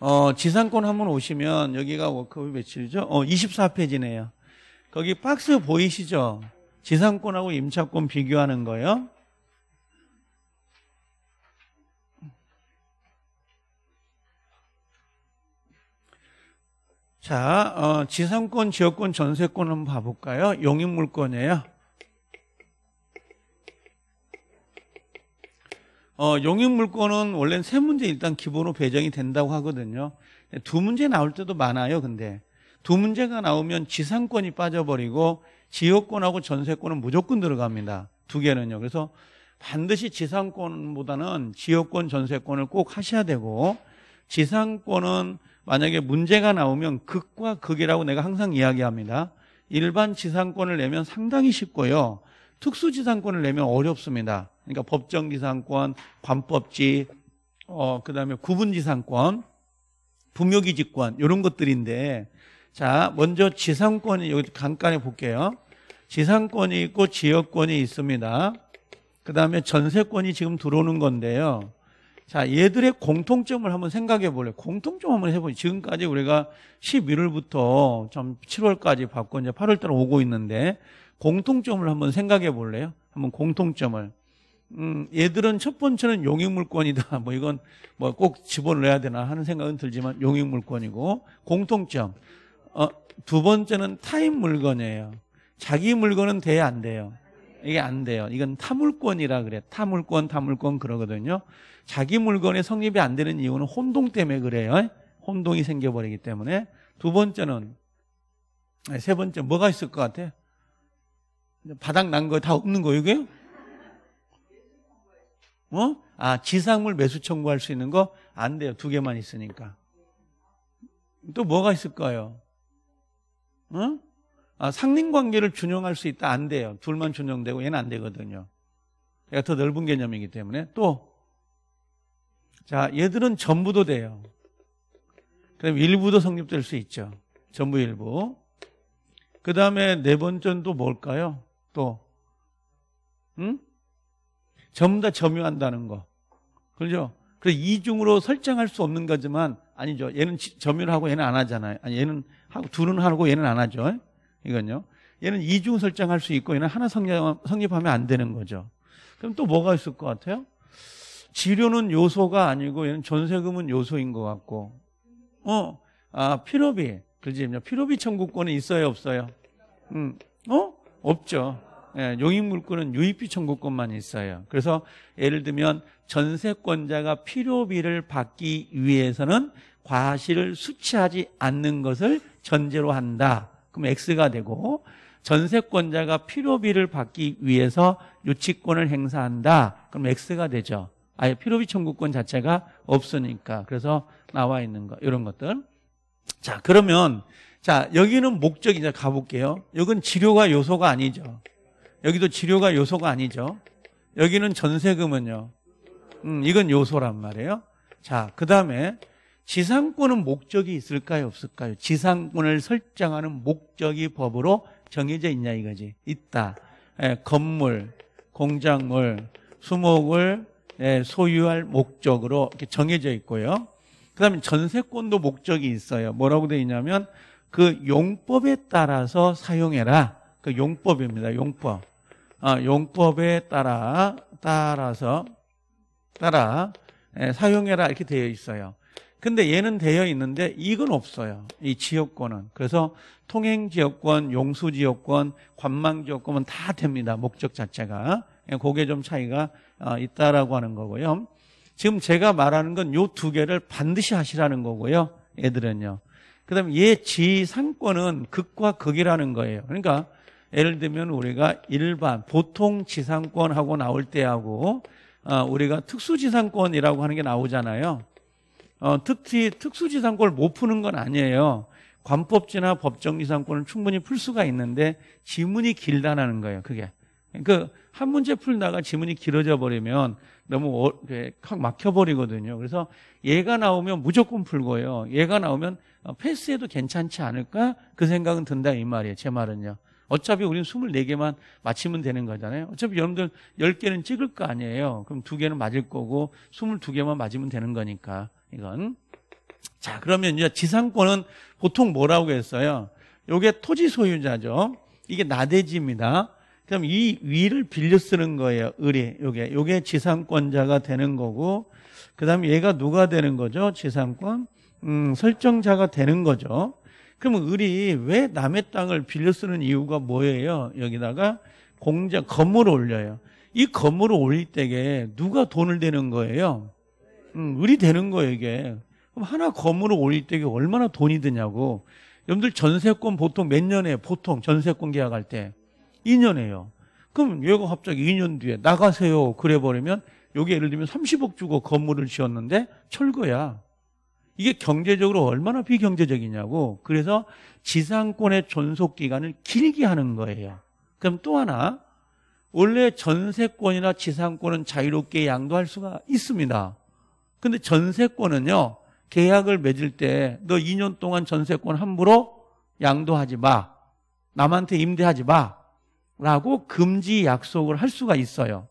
어, 지상권 한번 오시면 여기가 워크업이 며칠이죠? 어, 24페이지네요. 거기 박스 보이시죠? 지상권하고 임차권 비교하는 거요. 예 자, 어, 지상권, 지역권, 전세권 한번 봐볼까요? 용인물권이에요 어, 용인물권은 원래는 세 문제 일단 기본으로 배정이 된다고 하거든요. 두 문제 나올 때도 많아요, 근데. 두 문제가 나오면 지상권이 빠져버리고 지역권하고 전세권은 무조건 들어갑니다. 두 개는요. 그래서 반드시 지상권보다는 지역권, 전세권을 꼭 하셔야 되고 지상권은 만약에 문제가 나오면 극과 극이라고 내가 항상 이야기합니다. 일반 지상권을 내면 상당히 쉽고요. 특수지상권을 내면 어렵습니다. 그러니까 법정지상권, 관법지, 어, 그 다음에 구분지상권, 분묘기지권, 이런 것들인데, 자, 먼저 지상권이, 여기 간간히 볼게요. 지상권이 있고 지역권이 있습니다. 그 다음에 전세권이 지금 들어오는 건데요. 자, 얘들의 공통점을 한번 생각해 볼래요. 공통점 한번 해보죠. 지금까지 우리가 11월부터 좀 7월까지 받고 이제 8월달 오고 있는데 공통점을 한번 생각해 볼래요. 한번 공통점을. 음, 얘들은 첫 번째는 용익물권이다. 뭐 이건 뭐 꼭 집어넣어야 되나 하는 생각은 들지만 용익물권이고 공통점. 어, 두 번째는 타인 물건이에요. 자기 물건은 돼야 안 돼요. 이게 안 돼요. 이건 타물권이라 그래. 타물권, 타물권 그러거든요. 자기 물건에 성립이 안 되는 이유는 혼동 때문에 그래요. 혼동이 생겨버리기 때문에. 두 번째는, 세 번째, 뭐가 있을 것 같아? 바닥 난 거 다 없는 거예요, 이게? 어? 아, 지상물 매수 청구할 수 있는 거 안 돼요. 두 개만 있으니까. 또 뭐가 있을까요? 응? 어? 아, 상린 관계를 준용할수 있다 안 돼요. 둘만 준용되고 얘는 안 되거든요. 얘가 더 넓은 개념이기 때문에 또 자, 얘들은 전부도 돼요. 그럼 일부도 성립될 수 있죠. 전부 일부. 그 다음에 네 번째는 또 뭘까요? 또, 응? 음? 전부 다 점유한다는 거. 그죠? 렇 그래서 이중으로 설정할 수 없는 거지만, 아니죠. 얘는 점유를 하고 얘는 안 하잖아요. 아니, 얘는 하고, 둘은 하고 얘는 안 하죠. 이건요. 얘는 이중 설정할 수 있고 얘는 하나 성립, 하면안 되는 거죠. 그럼 또 뭐가 있을 것 같아요? 지료는 요소가 아니고 얘는 전세금은 요소인 것 같고 어, 아 필요비 그지? 필요비 청구권은 있어요 없어요? 음, 어? 없죠. 예, 용익물권은 유입비 청구권만 있어요. 그래서 예를 들면 전세권자가 필요비를 받기 위해서는 과실을 수치하지 않는 것을 전제로 한다. 그럼 X가 되고 전세권자가 필요비를 받기 위해서 유치권을 행사한다. 그럼 X가 되죠. 아예 필요비 청구권 자체가 없으니까. 그래서 나와 있는 거 이런 것들. 자, 그러면 자, 여기는 목적이자 가볼게요. 여긴 치료가 요소가 아니죠. 여기도 치료가 요소가 아니죠. 여기는 전세금은요. 음, 이건 요소란 말이에요. 자, 그다음에 지상권은 목적이 있을까요? 없을까요? 지상권을 설정하는 목적이 법으로 정해져 있냐 이거지. 있다. 예, 건물, 공작물, 수목을 예, 소유할 목적으로 이렇게 정해져 있고요. 그 다음에 전세권도 목적이 있어요. 뭐라고 되어 있냐면 그 용법에 따라서 사용해라. 그 용법입니다. 용법. 아, 용법에 따라, 따라서, 따라, 예, 사용해라. 이렇게 되어 있어요. 근데 얘는 되어 있는데 이건 없어요. 이 지역권은. 그래서 통행 지역권, 용수 지역권, 관망 지역권은 다 됩니다. 목적 자체가. 그게 좀 차이가 어, 있다라고 하는 거고요. 지금 제가 말하는 건 요 두 개를 반드시 하시라는 거고요. 애들은요. 그다음에 얘 지상권은 극과 극이라는 거예요. 그러니까 예를 들면 우리가 일반 보통 지상권하고 나올 때하고 어, 우리가 특수지상권이라고 하는 게 나오잖아요. 어, 특히 특수지상권을 못 푸는 건 아니에요. 관법지나 법정지상권을 충분히 풀 수가 있는데 지문이 길다라는 거예요. 그게. 그 한 문제 풀다가 지문이 길어져 버리면 너무 확 어, 막혀버리거든요. 그래서 얘가 나오면 무조건 풀고요. 얘가 나오면 어, 패스해도 괜찮지 않을까? 그 생각은 든다 이 말이에요. 제 말은요. 어차피 우리는 24개만 맞히면 되는 거잖아요. 어차피 여러분들 10개는 찍을 거 아니에요. 그럼 2개는 맞을 거고 22개만 맞으면 되는 거니까. 이건. 자, 그러면 이제 지상권은 보통 뭐라고 했어요? 요게 토지 소유자죠. 이게 나대지입니다. 그럼 이 위를 빌려 쓰는 거예요. 을이. 요게. 요게 지상권자가 되는 거고. 그 다음에 얘가 누가 되는 거죠? 지상권? 음, 설정자가 되는 거죠. 그러면 을이 왜 남의 땅을 빌려 쓰는 이유가 뭐예요? 여기다가 공장, 건물을 올려요. 이 건물을 올릴 때에 누가 돈을 대는 거예요? 음, 을이 되는 거예요, 이게. 그럼 하나 건물을 올릴 때 이게 얼마나 돈이 드냐고. 여러분들 전세권 보통 몇 년에 보통 전세권 계약할 때 2년에요. 그럼 얘가 갑자기 2년 뒤에 나가세요. 그래 버리면 여기 예를 들면 30억 주고 건물을 지었는데 철거야. 이게 경제적으로 얼마나 비경제적이냐고. 그래서 지상권의 존속 기간을 길게 하는 거예요. 그럼 또 하나 원래 전세권이나 지상권은 자유롭게 양도할 수가 있습니다. 근데 전세권은요, 계약을 맺을 때 너 2년 동안 전세권 함부로 양도하지 마. 남한테 임대하지 마. 라고 금지 약속을 할 수가 있어요.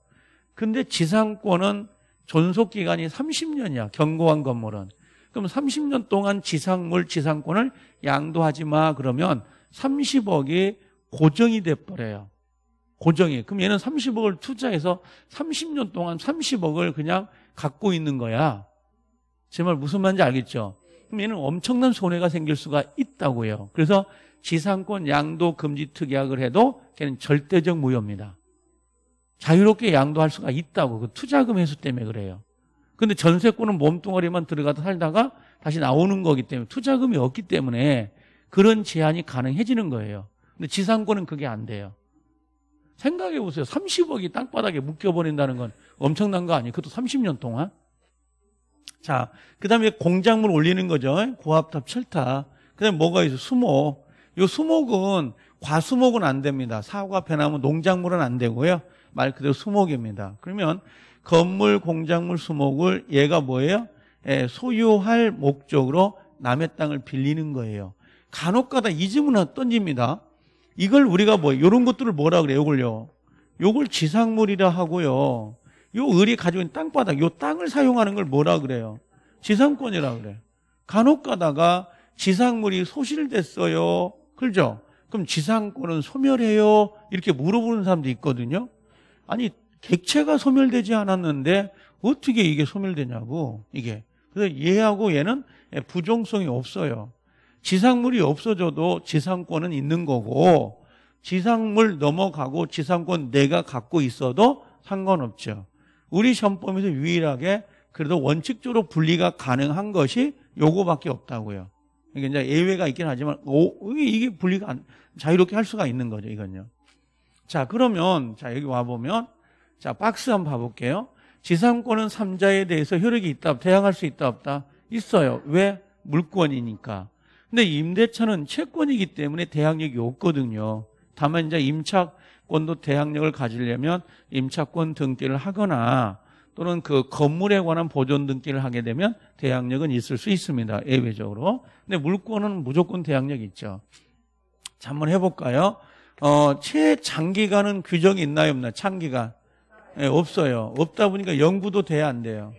근데 지상권은 존속기간이 30년이야. 경고한 건물은. 그럼 30년 동안 지상물, 지상권을 양도하지 마. 그러면 30억이 고정이 돼버려요. 고정이. 그럼 얘는 30억을 투자해서 30년 동안 30억을 그냥 갖고 있는 거야. 정말 무슨 말인지 알겠죠? 그럼 얘는 엄청난 손해가 생길 수가 있다고요. 그래서 지상권 양도 금지 특약을 해도 걔는 절대적 무효입니다. 자유롭게 양도할 수가 있다고. 그 투자금 회수 때문에 그래요. 근데 전세권은 몸뚱어리만 들어가다 살다가 다시 나오는 거기 때문에 투자금이 없기 때문에 그런 제한이 가능해지는 거예요. 근데 지상권은 그게 안 돼요. 생각해 보세요. 30억이 땅바닥에 묶여버린다는 건 엄청난 거 아니에요? 그것도 30년 동안? 자, 그 다음에 공작물 올리는 거죠. 고압탑, 철탑. 그 다음에 뭐가 있어요? 수목. 요 수목은 과수목은 안 됩니다. 사과, 배나무, 농작물은 안 되고요. 말 그대로 수목입니다. 그러면 건물, 공작물, 수목을 얘가 뭐예요? 예, 소유할 목적으로 남의 땅을 빌리는 거예요. 간혹가다 이 질문 하나 던집니다. 이걸 우리가 뭐 이런 것들을 뭐라 그래요? 이걸요. 이걸 지상물이라 하고요. 이 을이 가지고 있는 땅바닥, 이 땅을 사용하는 걸 뭐라 그래요? 지상권이라 그래요. 간혹 가다가 지상물이 소실됐어요. 그죠? 그럼 지상권은 소멸해요. 이렇게 물어보는 사람도 있거든요. 아니, 객체가 소멸되지 않았는데 어떻게 이게 소멸되냐고, 이게. 그래서 얘하고 얘는 부정성이 없어요. 지상물이 없어져도 지상권은 있는 거고 지상물 넘어가고 지상권 내가 갖고 있어도 상관없죠. 우리 시험에서 유일하게 그래도 원칙적으로 분리가 가능한 것이 요거밖에 없다고요. 그러니까 이제 예외가 있긴 하지만 오, 이게 분리가 안, 자유롭게 할 수가 있는 거죠, 이건요. 자, 그러면 자, 여기 와 보면 자, 박스 한번 봐 볼게요. 지상권은 3자에 대해서 효력이 있다, 대항할 수 있다 없다? 있어요. 왜? 물권이니까. 근데 임대차는 채권이기 때문에 대항력이 없거든요. 다만 이제 임차권도 대항력을 가지려면 임차권 등기를 하거나 또는 그 건물에 관한 보존 등기를 하게 되면 대항력은 있을 수 있습니다. 예외적으로. 근데 물권은 무조건 대항력이 있죠. 자, 한번 해볼까요? 어, 최장기간은 규정이 있나요? 없나요? 장기간. 네, 없어요. 없다 보니까 연구도 돼야 안 돼요.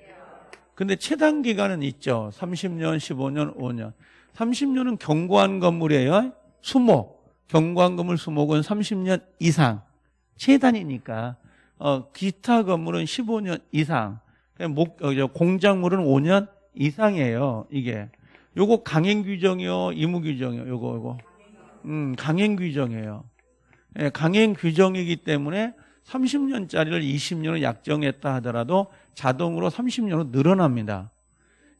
근데 최단기간은 있죠. 30년, 15년, 5년. 30년은 경고한 건물이에요. 수목. 경고한 건물 수목은 30년 이상. 최단이니까. 어, 기타 건물은 15년 이상. 목, 어, 공작물은 5년 이상이에요. 이게. 요거 강행 규정이요? 의무 규정이요? 요거, 요거. 음, 강행 규정이에요. 예, 강행 규정이기 때문에 30년짜리를 20년을 약정했다 하더라도 자동으로 30년으로 늘어납니다.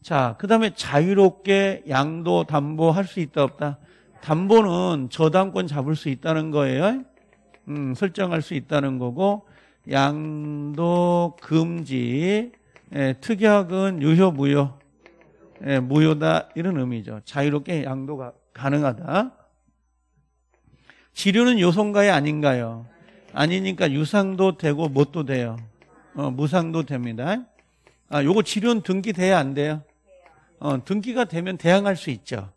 자, 그 다음에 자유롭게 양도 담보할 수 있다 없다. 담보는 저당권 잡을 수 있다는 거예요. 음, 설정할 수 있다는 거고 양도 금지 예, 특약은 유효 무효 예, 무효다 이런 의미죠. 자유롭게 양도가 가능하다. 치료는 요성가에 아닌가요? 아니니까 유상도 되고 못도 돼요. 어, 무상도 됩니다. 아, 요거 치료는 등기돼야 안 돼요? 어, 등기가 되면 대항할 수 있죠.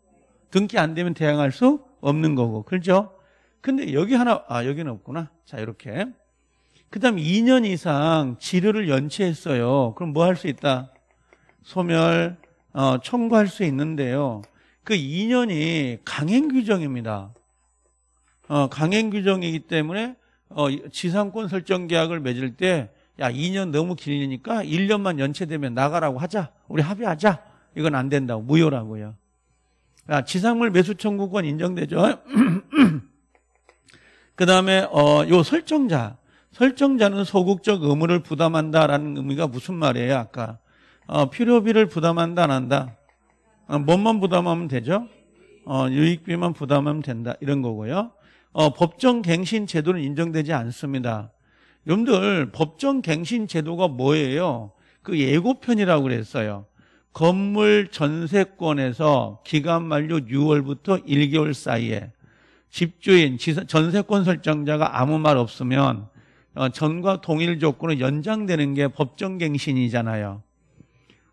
등기 안 되면 대항할 수 없는 거고. 그죠? 렇 근데 여기 하나, 아, 여기는 없구나. 자, 이렇게. 그 다음 2년 이상 치료를 연체했어요. 그럼 뭐 할 수 있다? 소멸, 어, 청구할 수 있는데요. 그 2년이 강행 규정입니다. 어, 강행 규정이기 때문에 어, 지상권 설정 계약을 맺을 때 야, 2년 너무 길니까 1년만 연체되면 나가라고 하자. 우리 합의하자. 이건 안 된다고. 무효라고요. 야, 지상물 매수 청구권 인정되죠. 그 다음에 어, 요 설정자. 설정자는 소극적 의무를 부담한다라는 의미가 무슨 말이에요? 아까 어, 필요비를 부담한다 안 한다? 어, 뭔만 부담하면 되죠? 어, 유익비만 부담하면 된다 이런 거고요. 어, 법정 갱신 제도는 인정되지 않습니다. 여러분들 법정 갱신 제도가 뭐예요? 그 예고편이라고 그랬어요. 건물 전세권에서 기간 만료 6월부터 1개월 사이에 집주인, 전세권 설정자가 아무 말 없으면 어, 전과 동일 조건으로 연장되는 게 법정갱신이잖아요.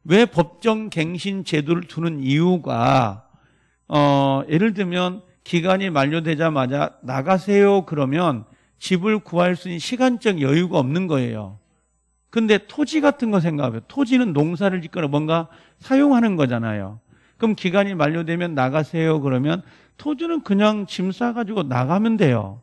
왜 법정갱신 제도를 두는 이유가 어, 예를 들면 기간이 만료되자마자 나가세요 그러면 집을 구할 수 있는 시간적 여유가 없는 거예요. 근데 토지 같은 거 생각해요. 토지는 농사를 짓거나 뭔가 사용하는 거잖아요. 그럼 기간이 만료되면 나가세요. 그러면 토지는 그냥 짐 싸가지고 나가면 돼요.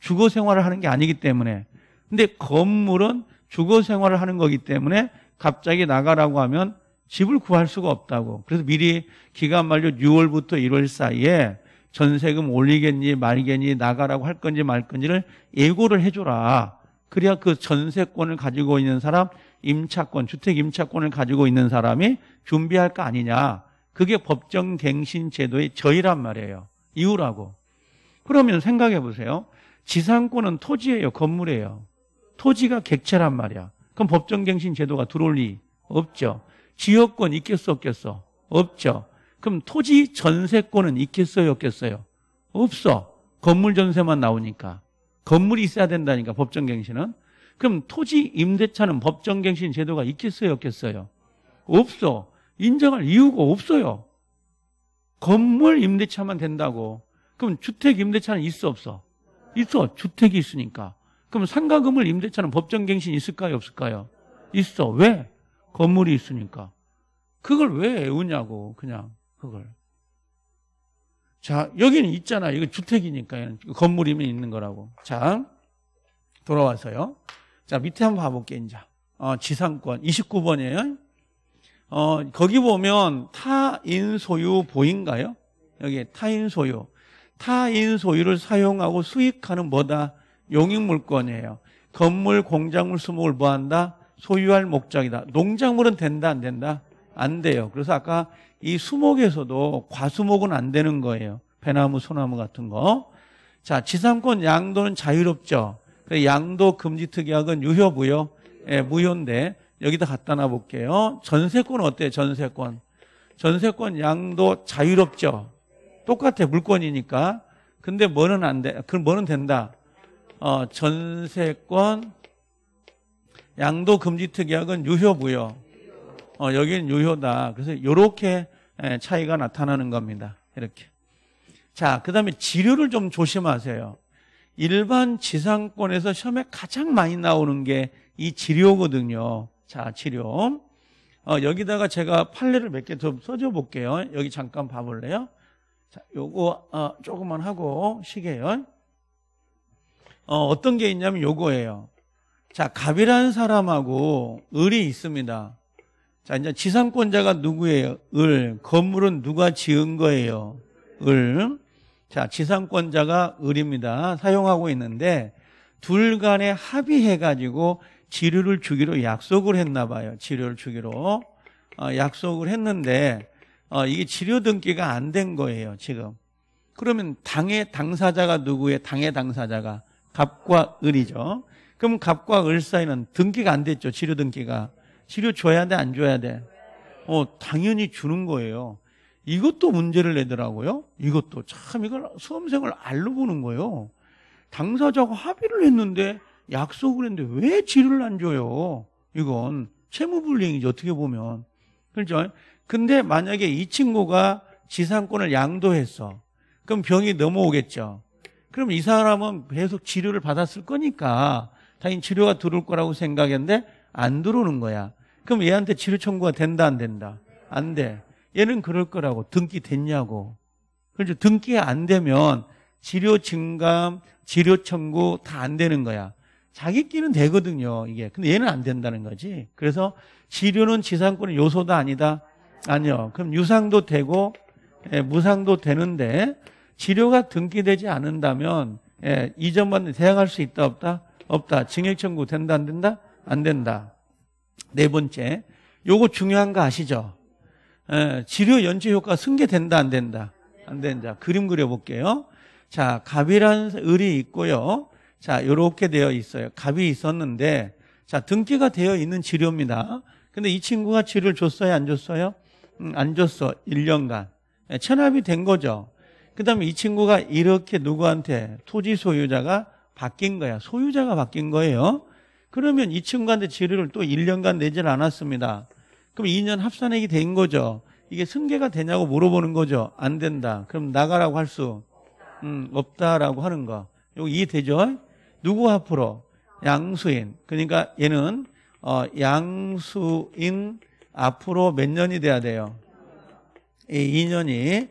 주거 생활을 하는 게 아니기 때문에. 근데 건물은 주거 생활을 하는 거기 때문에 갑자기 나가라고 하면 집을 구할 수가 없다고. 그래서 미리 기간 만료 6월부터 1월 사이에 전세금 올리겠니 말겠니 나가라고 할 건지 말 건지를 예고를 해줘라. 그래야 그 전세권을 가지고 있는 사람, 임차권, 주택 임차권을 가지고 있는 사람이 준비할 거 아니냐. 그게 법정 갱신 제도의 저의란 말이에요. 이유라고. 그러면 생각해 보세요. 지상권은 토지예요, 건물이에요. 토지가 객체란 말이야. 그럼 법정 갱신 제도가 들어올 리 없죠. 지역권 있겠어, 없겠어? 없죠. 그럼 토지 전세권은 있겠어요, 없겠어요? 없어. 건물 전세만 나오니까. 건물이 있어야 된다니까, 법정갱신은. 그럼 토지 임대차는 법정갱신 제도가 있겠어요, 없겠어요? 없어. 인정할 이유가 없어요. 건물 임대차만 된다고. 그럼 주택 임대차는 있어, 없어? 있어. 주택이 있으니까. 그럼 상가 건물 임대차는 법정갱신 있을까요, 없을까요? 있어. 왜? 건물이 있으니까. 그걸 왜 외우냐고, 그냥. 그걸. 자, 여기는 있잖아. 이거 주택이니까 건물이면 있는 거라고. 자, 돌아와서요. 자, 밑에 한번 봐볼게, 이제. 어, 지상권 29번이에요. 어, 거기 보면 타인 소유 보인가요? 여기 타인 소유. 타인 소유를 사용하고 수익하는 뭐다? 용익물권이에요. 건물, 공작물, 수목을 뭐한다? 소유할 목적이다. 농작물은 된다, 안 된다? 안 돼요. 그래서 아까 이 수목에서도 과수목은 안 되는 거예요. 배나무, 소나무 같은 거. 자, 지상권 양도는 자유롭죠. 그 양도 금지 특약은 유효고요. 예, 무효인데 여기다 갖다 놔 볼게요. 전세권 어때요? 전세권. 전세권 양도 자유롭죠. 똑같아 물권이니까. 근데 뭐는 안 돼. 그럼 뭐는 된다. 어, 전세권 양도 금지 특약은 유효고요. 어, 여기는 유효다. 그래서 이렇게 예, 차이가 나타나는 겁니다. 이렇게. 자, 그 다음에 지류를 좀 조심하세요. 일반 지상권에서 시험에 가장 많이 나오는 게 이 지료거든요. 자, 지료. 어, 여기다가 제가 판례를 몇개좀 써줘 볼게요. 여기 잠깐 봐볼래요? 자, 요거 어, 조금만 하고 시계요. 어, 어떤 게 있냐면 요거예요. 자, 갑이라는 사람하고 을이 있습니다. 자, 이제 지상권자가 누구예요? 을. 건물은 누가 지은 거예요? 을. 자, 지상권자가 을입니다. 사용하고 있는데 둘 간에 합의해가지고 지료를 주기로 약속을 했나 봐요. 지료를 주기로 어, 약속을 했는데 어, 이게 지료 등기가 안 된 거예요. 지금 그러면 당의 당사자가 누구예요? 당의 당사자가 갑과 을이죠. 그럼 갑과 을 사이는 등기가 안 됐죠. 지료 등기가 치료 줘야 돼, 안 줘야 돼? 어, 당연히 주는 거예요. 이것도 문제를 내더라고요. 이것도. 참, 이걸 수험생을 알로 보는 거예요. 당사자하고 합의를 했는데 약속을 했는데 왜 치료를 안 줘요? 이건 채무불이행이죠, 어떻게 보면. 그렇죠? 근데 만약에 이 친구가 지상권을 양도했어. 그럼 병이 넘어오겠죠. 그럼 이 사람은 계속 치료를 받았을 거니까 당연히 치료가 들어올 거라고 생각했는데 안 들어오는 거야. 그럼 얘한테 치료 청구가 된다 안 된다? 안 돼. 얘는 그럴 거라고 등기 됐냐고. 그렇죠. 등기 안 되면 치료 증감, 치료 청구 다 안 되는 거야. 자기끼는 되거든요, 이게. 근데 얘는 안 된다는 거지. 그래서 치료는 지상권의 요소도 아니다. 아니요. 그럼 유상도 되고 예, 무상도 되는데 치료가 등기되지 않는다면 예, 이전만 대항할 수 있다 없다? 없다. 증액 청구 된다 안 된다? 안 된다. 네 번째, 요거 중요한 거 아시죠? 에, 예, 지료 연체 효과 승계된다 안 된다? 안 된다. 그림 그려볼게요. 자, 갑이란 을이 있고요. 자, 요렇게 되어 있어요. 갑이 있었는데, 자, 등기가 되어 있는 지료입니다. 근데 이 친구가 지료를 줬어요? 안 줬어요? 음, 안 줬어. 1년간. 에, 예, 체납이 된 거죠. 그 다음에 이 친구가 이렇게 누구한테 토지 소유자가 바뀐 거야. 소유자가 바뀐 거예요. 그러면 2층간대 지료를 또 1년간 내질 않았습니다. 그럼 2년 합산액이 된 거죠. 이게 승계가 되냐고 물어보는 거죠. 안 된다. 그럼 나가라고 할 수, 음, 없다라고 하는 거. 여기 이해되죠? 누구 앞으로? 양수인. 그러니까 얘는, 어, 양수인 앞으로 몇 년이 돼야 돼요? 이 2년이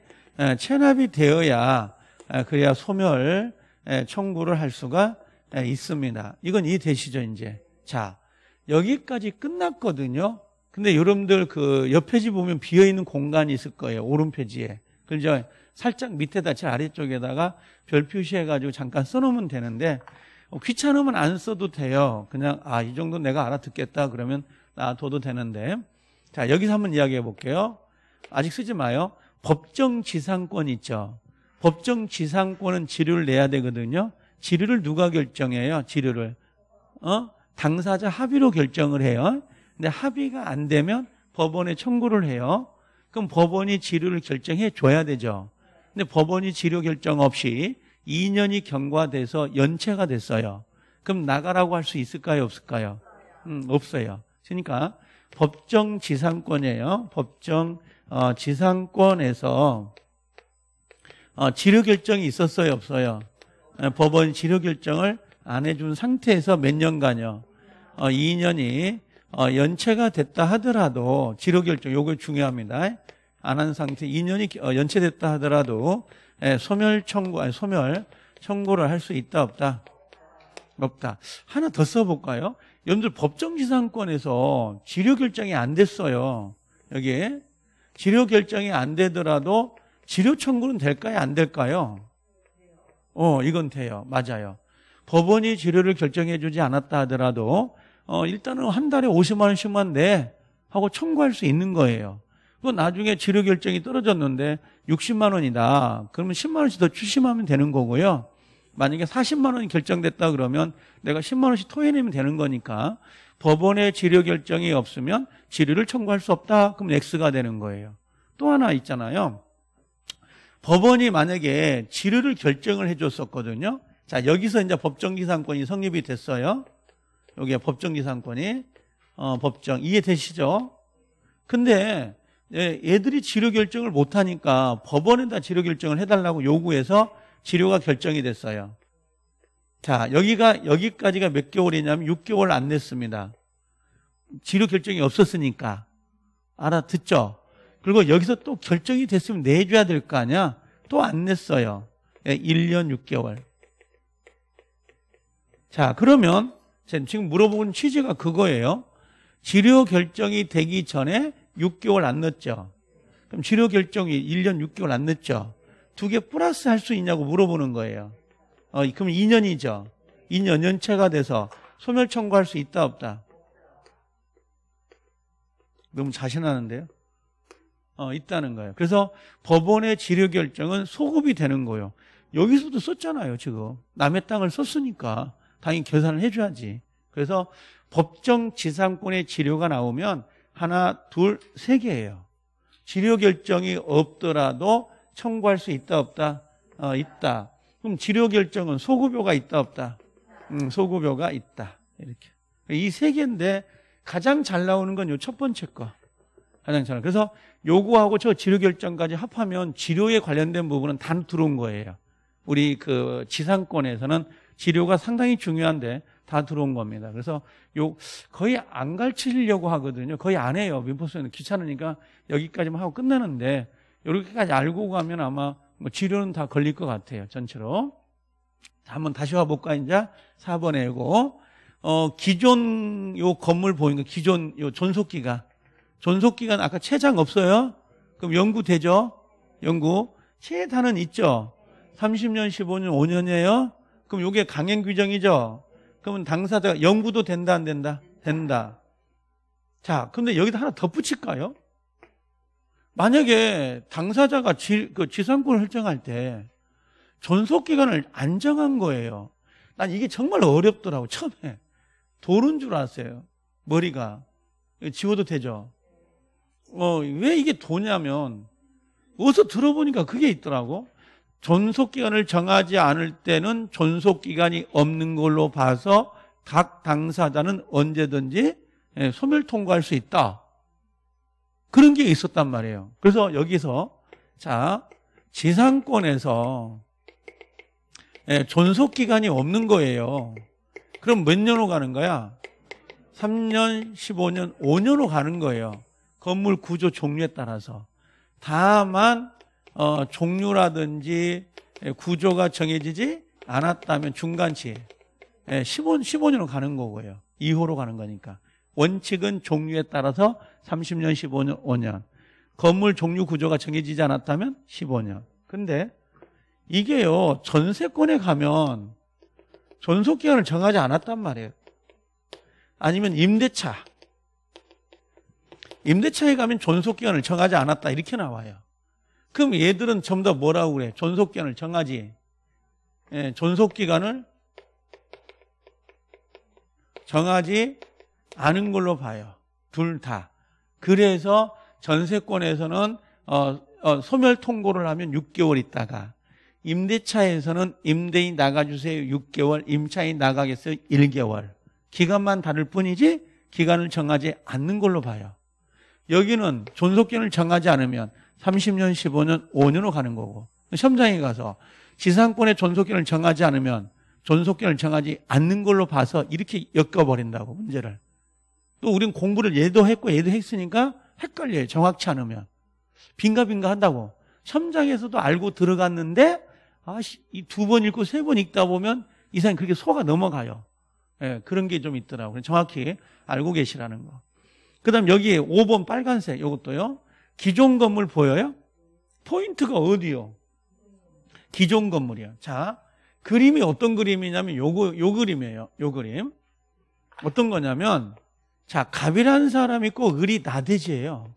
체납이 되어야, 그래야 소멸 청구를 할 수가 예, 있습니다. 이건 이해되시죠, 이제? 자, 여기까지 끝났거든요. 근데 여러분들 그옆에지 보면 비어있는 공간이 있을 거예요. 오른페이지에. 그죠? 살짝 밑에다, 제 아래쪽에다가 별 표시해가지고 잠깐 써놓으면 되는데, 어, 귀찮으면 안 써도 돼요. 그냥, 아, 이 정도 내가 알아듣겠다. 그러면 놔둬도 되는데. 자, 여기서 한번 이야기해 볼게요. 아직 쓰지 마요. 법정 지상권 있죠? 법정 지상권은 지료를 내야 되거든요. 지류를 누가 결정해요? 지류를. 어? 당사자 합의로 결정을 해요. 근데 합의가 안 되면 법원에 청구를 해요. 그럼 법원이 지류를 결정해 줘야 되죠. 근데 법원이 지류 결정 없이 2년이 경과돼서 연체가 됐어요. 그럼 나가라고 할 수 있을까요? 없을까요? 음, 없어요. 그러니까 법정 지상권이에요. 법정 어, 지상권에서 어, 지류 결정이 있었어요? 없어요? 어, 법원 실료 결정을 안 해준 상태에서 몇 년간요, 어, 2년이 어, 연체가 됐다 하더라도 실료 결정 요거 중요합니다. 안 한 상태 2년이 어, 연체됐다 하더라도 예, 소멸 청구 아니 소멸 청구를 할 수 있다 없다 없다 하나 더 써볼까요? 여러분들 법정지상권에서 지료 결정이 안 됐어요. 여기 에 지료 결정이 안 되더라도 지료 청구는 될까요? 안 될까요? 어, 이건 돼요. 맞아요. 법원이 진료를 결정해주지 않았다 하더라도 어, 일단은 한 달에 50만 원씩만 내 하고 청구할 수 있는 거예요. 그거 나중에 치료 결정이 떨어졌는데 60만 원이다. 그러면 10만 원씩 더 추심하면 되는 거고요. 만약에 40만 원이 결정됐다 그러면 내가 10만 원씩 토해내면 되는 거니까 법원의 치료 결정이 없으면 치료를 청구할 수 없다. 그럼 X가 되는 거예요. 또 하나 있잖아요. 법원이 만약에 지류를 결정을 해줬었거든요. 자, 여기서 이제 법정기상권이 성립이 됐어요. 여기에 법정기상권이, 어, 법정. 이해되시죠? 근데 예, 애들이 지료 결정을 못하니까 법원에다 지료 결정을 해달라고 요구해서 지료가 결정이 됐어요. 자, 여기가, 여기까지가 몇 개월이냐면 6개월 안 됐습니다. 지료 결정이 없었으니까. 알아듣죠? 그리고 여기서 또 결정이 됐으면 내줘야 될 거 아니야? 또 안 냈어요. 1년 예, 6개월. 자, 그러면 지금 물어본 취지가 그거예요. 치료 결정이 되기 전에 6개월 안 넣었죠. 그럼 치료 결정이 1년 6개월 안 넣었죠. 두 개 플러스 할 수 있냐고 물어보는 거예요. 어, 그럼 2년이죠. 2년 연체가 돼서 소멸 청구할 수 있다 없다. 너무 자신하는데요. 어, 있다는 거예요. 그래서 법원의 지료 결정은 소급이 되는 거예요. 여기서도 썼잖아요, 지금. 남의 땅을 썼으니까 당연히 계산을 해줘야지. 그래서 법정 지상권의 지료가 나오면 하나, 둘, 세 개예요. 지료 결정이 없더라도 청구할 수 있다, 없다? 어, 있다. 그럼 지료 결정은 소급효가 있다, 없다? 음, 소급효가 있다. 이렇게. 이 세 개인데 가장 잘 나오는 건 요 첫 번째 거. 가장 잘. 그래서 요구하고 저 치료 결정까지 합하면 치료에 관련된 부분은 단 들어온 거예요. 우리 그 지상권에서는 치료가 상당히 중요한데 다 들어온 겁니다. 그래서 요 거의 안 가르치려고 하거든요. 거의 안 해요. 민포수는 귀찮으니까 여기까지만 하고 끝나는데 이렇게까지 알고 가면 아마 뭐 치료는 다 걸릴 것 같아요. 전체로. 한번 다시 와볼까 이제 4번에 이거 어, 기존 요 건물 보이는 기존 요 존속기가 존속기간 아까 최장 없어요? 그럼 연구되죠? 연구. 최단은 있죠? 30년, 15년, 5년이에요? 그럼 이게 강행 규정이죠? 그러면 당사자가 연구도 된다, 안 된다? 된다. 자, 근데 여기다 하나 덧붙일까요? 만약에 당사자가 지, 그 지상권을 설정할 때 존속기간을 안 정한 거예요. 난 이게 정말 어렵더라고, 처음에. 도른 줄알았어요 머리가. 지워도 되죠? 어, 왜 이게 도냐면 어디서 들어보니까 그게 있더라고. 존속기간을 정하지 않을 때는 존속기간이 없는 걸로 봐서 각 당사자는 언제든지 예, 소멸 통과할 수 있다. 그런 게 있었단 말이에요. 그래서 여기서 자 지상권에서 예, 존속 기간이 없는 거예요. 그럼 몇 년으로 가는 거야? 3년, 15년, 5년으로 가는 거예요. 건물 구조 종류에 따라서 다만 어, 종류라든지 예, 구조가 정해지지 않았다면 중간치 15, 예, 15년으로 가는 거고요. 2호로 가는 거니까. 원칙은 종류에 따라서 30년, 15년, 5년. 건물 종류 구조가 정해지지 않았다면 15년. 근데 이게요, 전세권에 가면 전속기간을 정하지 않았단 말이에요. 아니면 임대차. 임대차에 가면 존속기간을 정하지 않았다 이렇게 나와요. 그럼 얘들은 전부 다 뭐라고 그래? 존속기간을 정하지. 예, 존속기간을 정하지 않은 걸로 봐요. 둘 다. 그래서 전세권에서는 어, 어, 소멸 통고를 하면 6개월 있다가 임대차에서는 임대인 나가주세요 6개월, 임차인 나가겠어요 1개월. 기간만 다를 뿐이지 기간을 정하지 않는 걸로 봐요. 여기는 존속기간을 정하지 않으면 30년, 15년, 5년으로 가는 거고 시험장에 가서 지상권의 존속기간을 정하지 않으면 존속기간을 정하지 않는 걸로 봐서 이렇게 엮어버린다고 문제를 또 우린 공부를 얘도 했고 얘도 했으니까 헷갈려요 정확치 않으면 빙가빙가 한다고 시험장에서도 알고 들어갔는데 아, 두번 읽고 세 번 읽다 보면 이상 그렇게 소가 넘어가요 예, 그런 게 좀 있더라고요 정확히 알고 계시라는 거그 다음 여기에 5번 빨간색 이것도요. 기존 건물 보여요? 포인트가 어디요? 기존 건물이요. 자, 그림이 어떤 그림이냐면 요거, 요 그림이에요. 요 그림. 어떤 거냐면, 자, 갑이라는 사람이 있고 을이 나대지예요.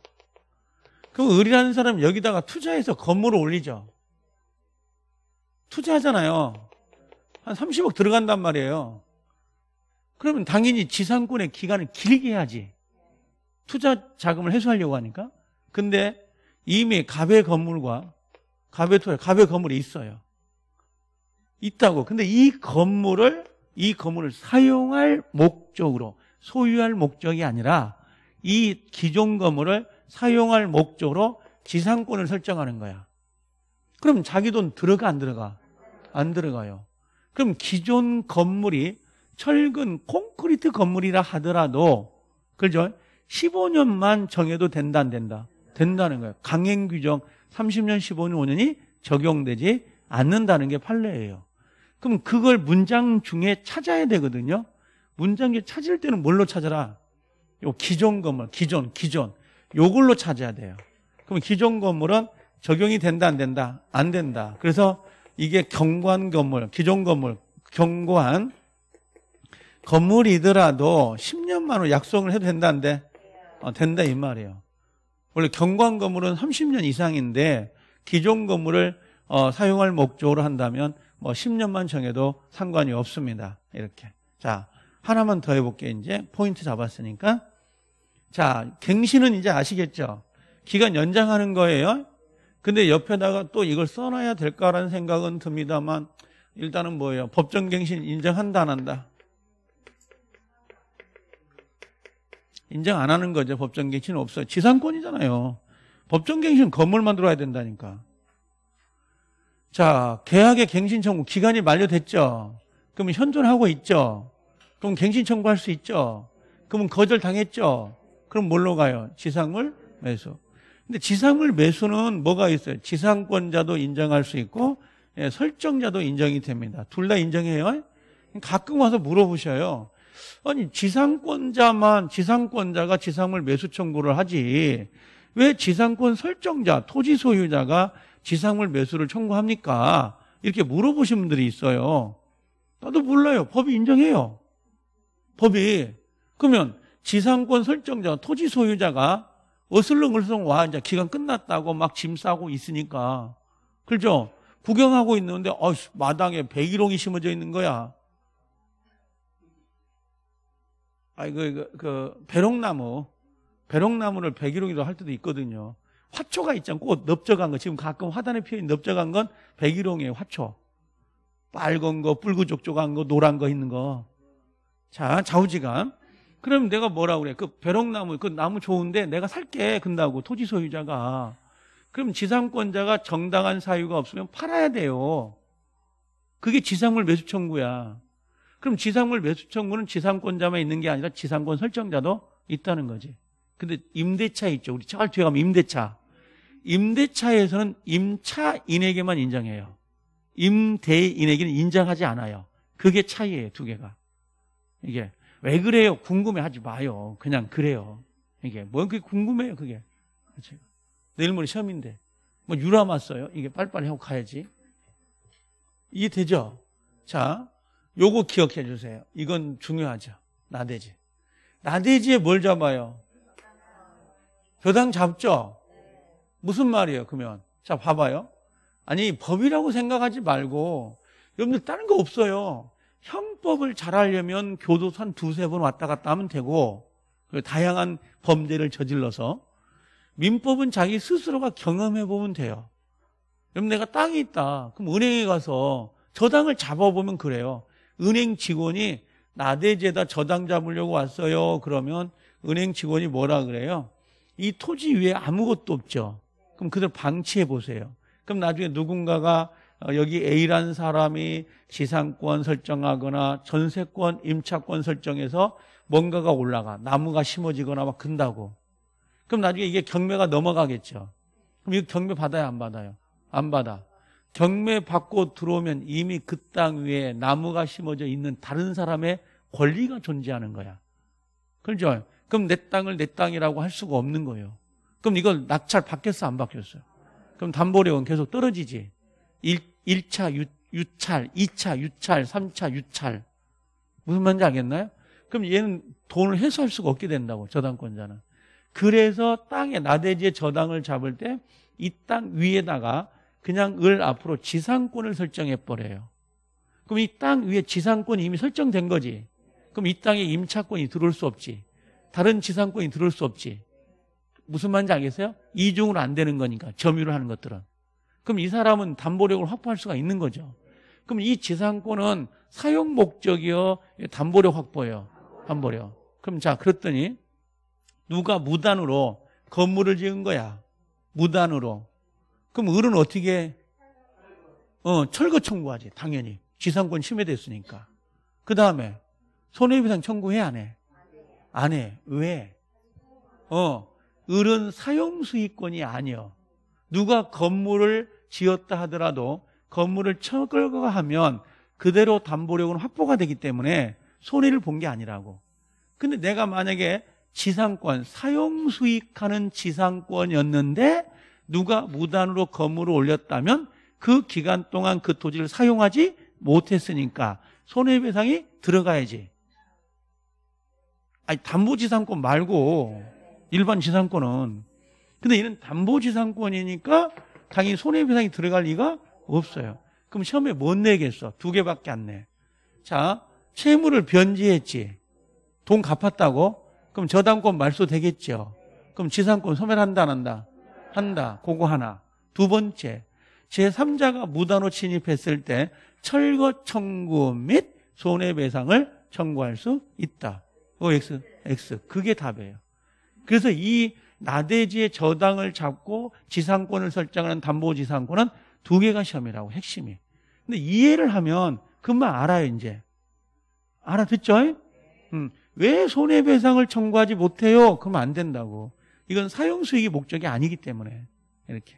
그럼 을이라는 사람 여기다가 투자해서 건물을 올리죠. 투자하잖아요. 한 30억 들어간단 말이에요. 그러면 당연히 지상권의 기간을 길게 해야지. 투자 자금을 회수하려고 하니까. 근데 이미 갑의 건물과 갑의 토지, 갑의 건물이 있어요. 있다고. 근데 이 건물을 이 건물을 사용할 목적으로 소유할 목적이 아니라 이 기존 건물을 사용할 목적으로 지상권을 설정하는 거야. 그럼 자기 돈 들어가 안 들어가? 안 들어가요. 그럼 기존 건물이 철근 콘크리트 건물이라 하더라도 그죠? 15년만 정해도 된다 안 된다? 된다는 거예요. 강행 규정 30년 15년 5년이 적용되지 않는다는 게 판례예요. 그럼 그걸 문장 중에 찾아야 되거든요. 문장 중에 찾을 때는 뭘로 찾아라? 요 기존 건물, 기존, 기존. 요걸로 찾아야 돼요. 그럼 기존 건물은 적용이 된다 안 된다? 안 된다. 그래서 이게 경관 건물, 기존 건물, 경관 건물이더라도 10년만으로 약속을 해도 된다는데 어, 된다 이 말이에요. 원래 경관 건물은 30년 이상인데 기존 건물을 어, 사용할 목적으로 한다면 뭐 10년만 정해도 상관이 없습니다. 이렇게. 자, 하나만 더 해볼게. 요 이제 포인트 잡았으니까. 자, 갱신은 이제 아시겠죠? 기간 연장하는 거예요. 근데 옆에다가 또 이걸 써놔야 될까라는 생각은 듭니다만 일단은 뭐예요? 법정 갱신 인정한다 안 한다? 인정 안 하는 거죠. 법정갱신 없어요. 지상권이잖아요. 법정갱신 건물 만들어야 와 된다니까. 자, 계약의 갱신 청구 기간이 만료됐죠. 그러면 현존하고 있죠. 그럼 갱신 청구할 수 있죠. 그러면 거절 당했죠. 그럼 뭘로 가요? 지상물 매수. 근데 지상물 매수는 뭐가 있어요? 지상권자도 인정할 수 있고 예, 설정자도 인정이 됩니다. 둘 다 인정해요. 가끔 와서 물어보셔요. 아니 지상권자만 지상권자가 지상물 매수 청구를 하지 왜 지상권 설정자 토지 소유자가 지상물 매수를 청구합니까? 이렇게 물어보신 분들이 있어요. 나도 몰라요. 법이 인정해요. 법이 그러면 지상권 설정자 토지 소유자가 어슬렁어슬렁 와 이제 기간 끝났다고 막 짐 싸고 있으니까 그죠? 구경하고 있는데 어 마당에 백일홍이 심어져 있는 거야. 아니 그, 그, 그 배롱나무 배롱나무를 백일홍이라고 할 때도 있거든요. 화초가 있잖아. 꽃 넓적한 거 지금 가끔 화단에 피어 있는 넓적한 건 백일홍이에요. 화초. 빨간 거, 붉은족족한 거, 노란 거 있는 거. 자, 좌우지감. 그럼 내가 뭐라 그래? 그 벼락나무, 그 나무 좋은데 내가 살게 근다고 토지 소유자가. 그럼 지상권자가 정당한 사유가 없으면 팔아야 돼요. 그게 지상물 매수 청구야. 그럼 지상물 매수 청구는 지상권자만 있는 게 아니라 지상권 설정자도 있다는 거지. 근데 임대차 있죠. 우리 잘 뒤에 가면 임대차. 임대차에서는 임차인에게만 인정해요. 임대인에게는 인정하지 않아요. 그게 차이예요, 두 개가. 이게 왜 그래요? 궁금해하지 마요. 그냥 그래요. 이게 뭔 그게 궁금해요, 그게. 내일 모레 시험인데 뭐 유람 왔어요. 이게 빨리빨리 하고 가야지. 이해되죠? 자, 요거 기억해 주세요. 이건 중요하죠. 나대지. 나대지에 뭘 잡아요? 교당 잡죠? 무슨 말이에요, 그러면? 자, 봐봐요. 아니, 법이라고 생각하지 말고, 여러분들 다른 거 없어요. 형법을 잘 하려면 교도소 한 두세 번 왔다 갔다 하면 되고, 그 다양한 범죄를 저질러서, 민법은 자기 스스로가 경험해 보면 돼요. 여러분, 내가 땅이 있다. 그럼 은행에 가서 저당을 잡아보면 그래요. 은행 직원이 나대지에다 저당 잡으려고 왔어요. 그러면 은행 직원이 뭐라 그래요? 이 토지 위에 아무것도 없죠. 그럼 그대로 방치해 보세요. 그럼 나중에 누군가가 어, 여기 A라는 사람이 지상권 설정하거나 전세권, 임차권 설정해서 뭔가가 올라가. 나무가 심어지거나 막 근다고. 그럼 나중에 이게 경매가 넘어가겠죠. 그럼 이 경매 받아야 안 받아요? 안 받아. 경매 받고 들어오면 이미 그 땅 위에 나무가 심어져 있는 다른 사람의 권리가 존재하는 거야. 그렇죠? 그럼 내 땅을 내 땅이라고 할 수가 없는 거예요. 그럼 이걸 낙찰 받겠어? 안바뀌었어요 그럼 담보력은 계속 떨어지지. 1, 1차 유, 유찰, 2차 유찰, 3차 유찰. 무슨 말인지 알겠나요? 그럼 얘는 돈을 회수할 수가 없게 된다고, 저당권자는. 그래서 땅에 나대지의 저당을 잡을 때 이 땅 위에다가 그냥 을 앞으로 지상권을 설정해 버려요. 그럼 이 땅 위에 지상권이 이미 설정된 거지. 그럼 이 땅에 임차권이 들어올 수 없지. 다른 지상권이 들어올 수 없지. 무슨 말인지 알겠어요? 이중으로 안 되는 거니까 점유를 하는 것들은. 그럼 이 사람은 담보력을 확보할 수가 있는 거죠. 그럼 이 지상권은 사용 목적이요, 담보력 확보요 담보력. 그럼 자 그랬더니 누가 무단으로 건물을 지은 거야. 무단으로 그럼 을은 어떻게 어, 철거 청구하지 당연히 지상권 침해됐으니까. 그 다음에 손해배상 청구해 안 해? 안 해. 왜? 어, 을은 사용수익권이 아니요. 누가 건물을 지었다 하더라도 건물을 철거하면 그대로 담보력은 확보가 되기 때문에 손해를 본 게 아니라고. 근데 내가 만약에 지상권, 사용수익하는 지상권이었는데 누가 무단으로 건물을 올렸다면 그 기간 동안 그 토지를 사용하지 못했으니까 손해배상이 들어가야지. 아니 담보지상권 말고 일반 지상권은 근데 이는 담보지상권이니까 당연히 손해배상이 들어갈 리가 없어요. 그럼 시험에 뭔 내겠어? 두 개밖에 안 내. 자, 채무를 변제했지. 돈 갚았다고? 그럼 저당권 말소되겠죠. 그럼 지상권 소멸한다 안 한다? 한다. 그거 하나. 두 번째, 제3자가 무단으로 침입했을 때 철거 청구 및 손해배상을 청구할 수 있다. 그거 X, X. 그게 답이에요. 그래서 이 나대지의 저당을 잡고 지상권을 설정하는 담보지상권은 두 개가 시험이라고, 핵심이. 근데 이해를 하면 금방 알아요, 이제. 알아듣죠? 음, 왜 손해배상을 청구하지 못해요? 그러면 안 된다고. 이건 사용 수익이 목적이 아니기 때문에 이렇게.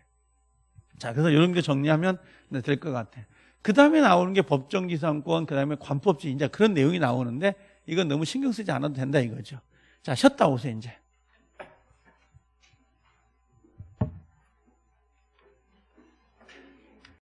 자, 그래서 이런 게 정리하면 네, 될것 같아. 그 다음에 나오는 게법정지상권그 다음에 관법지, 이제 그런 내용이 나오는데 이건 너무 신경 쓰지 않아도 된다 이거죠. 자, 쉬었다 오세요, 이제.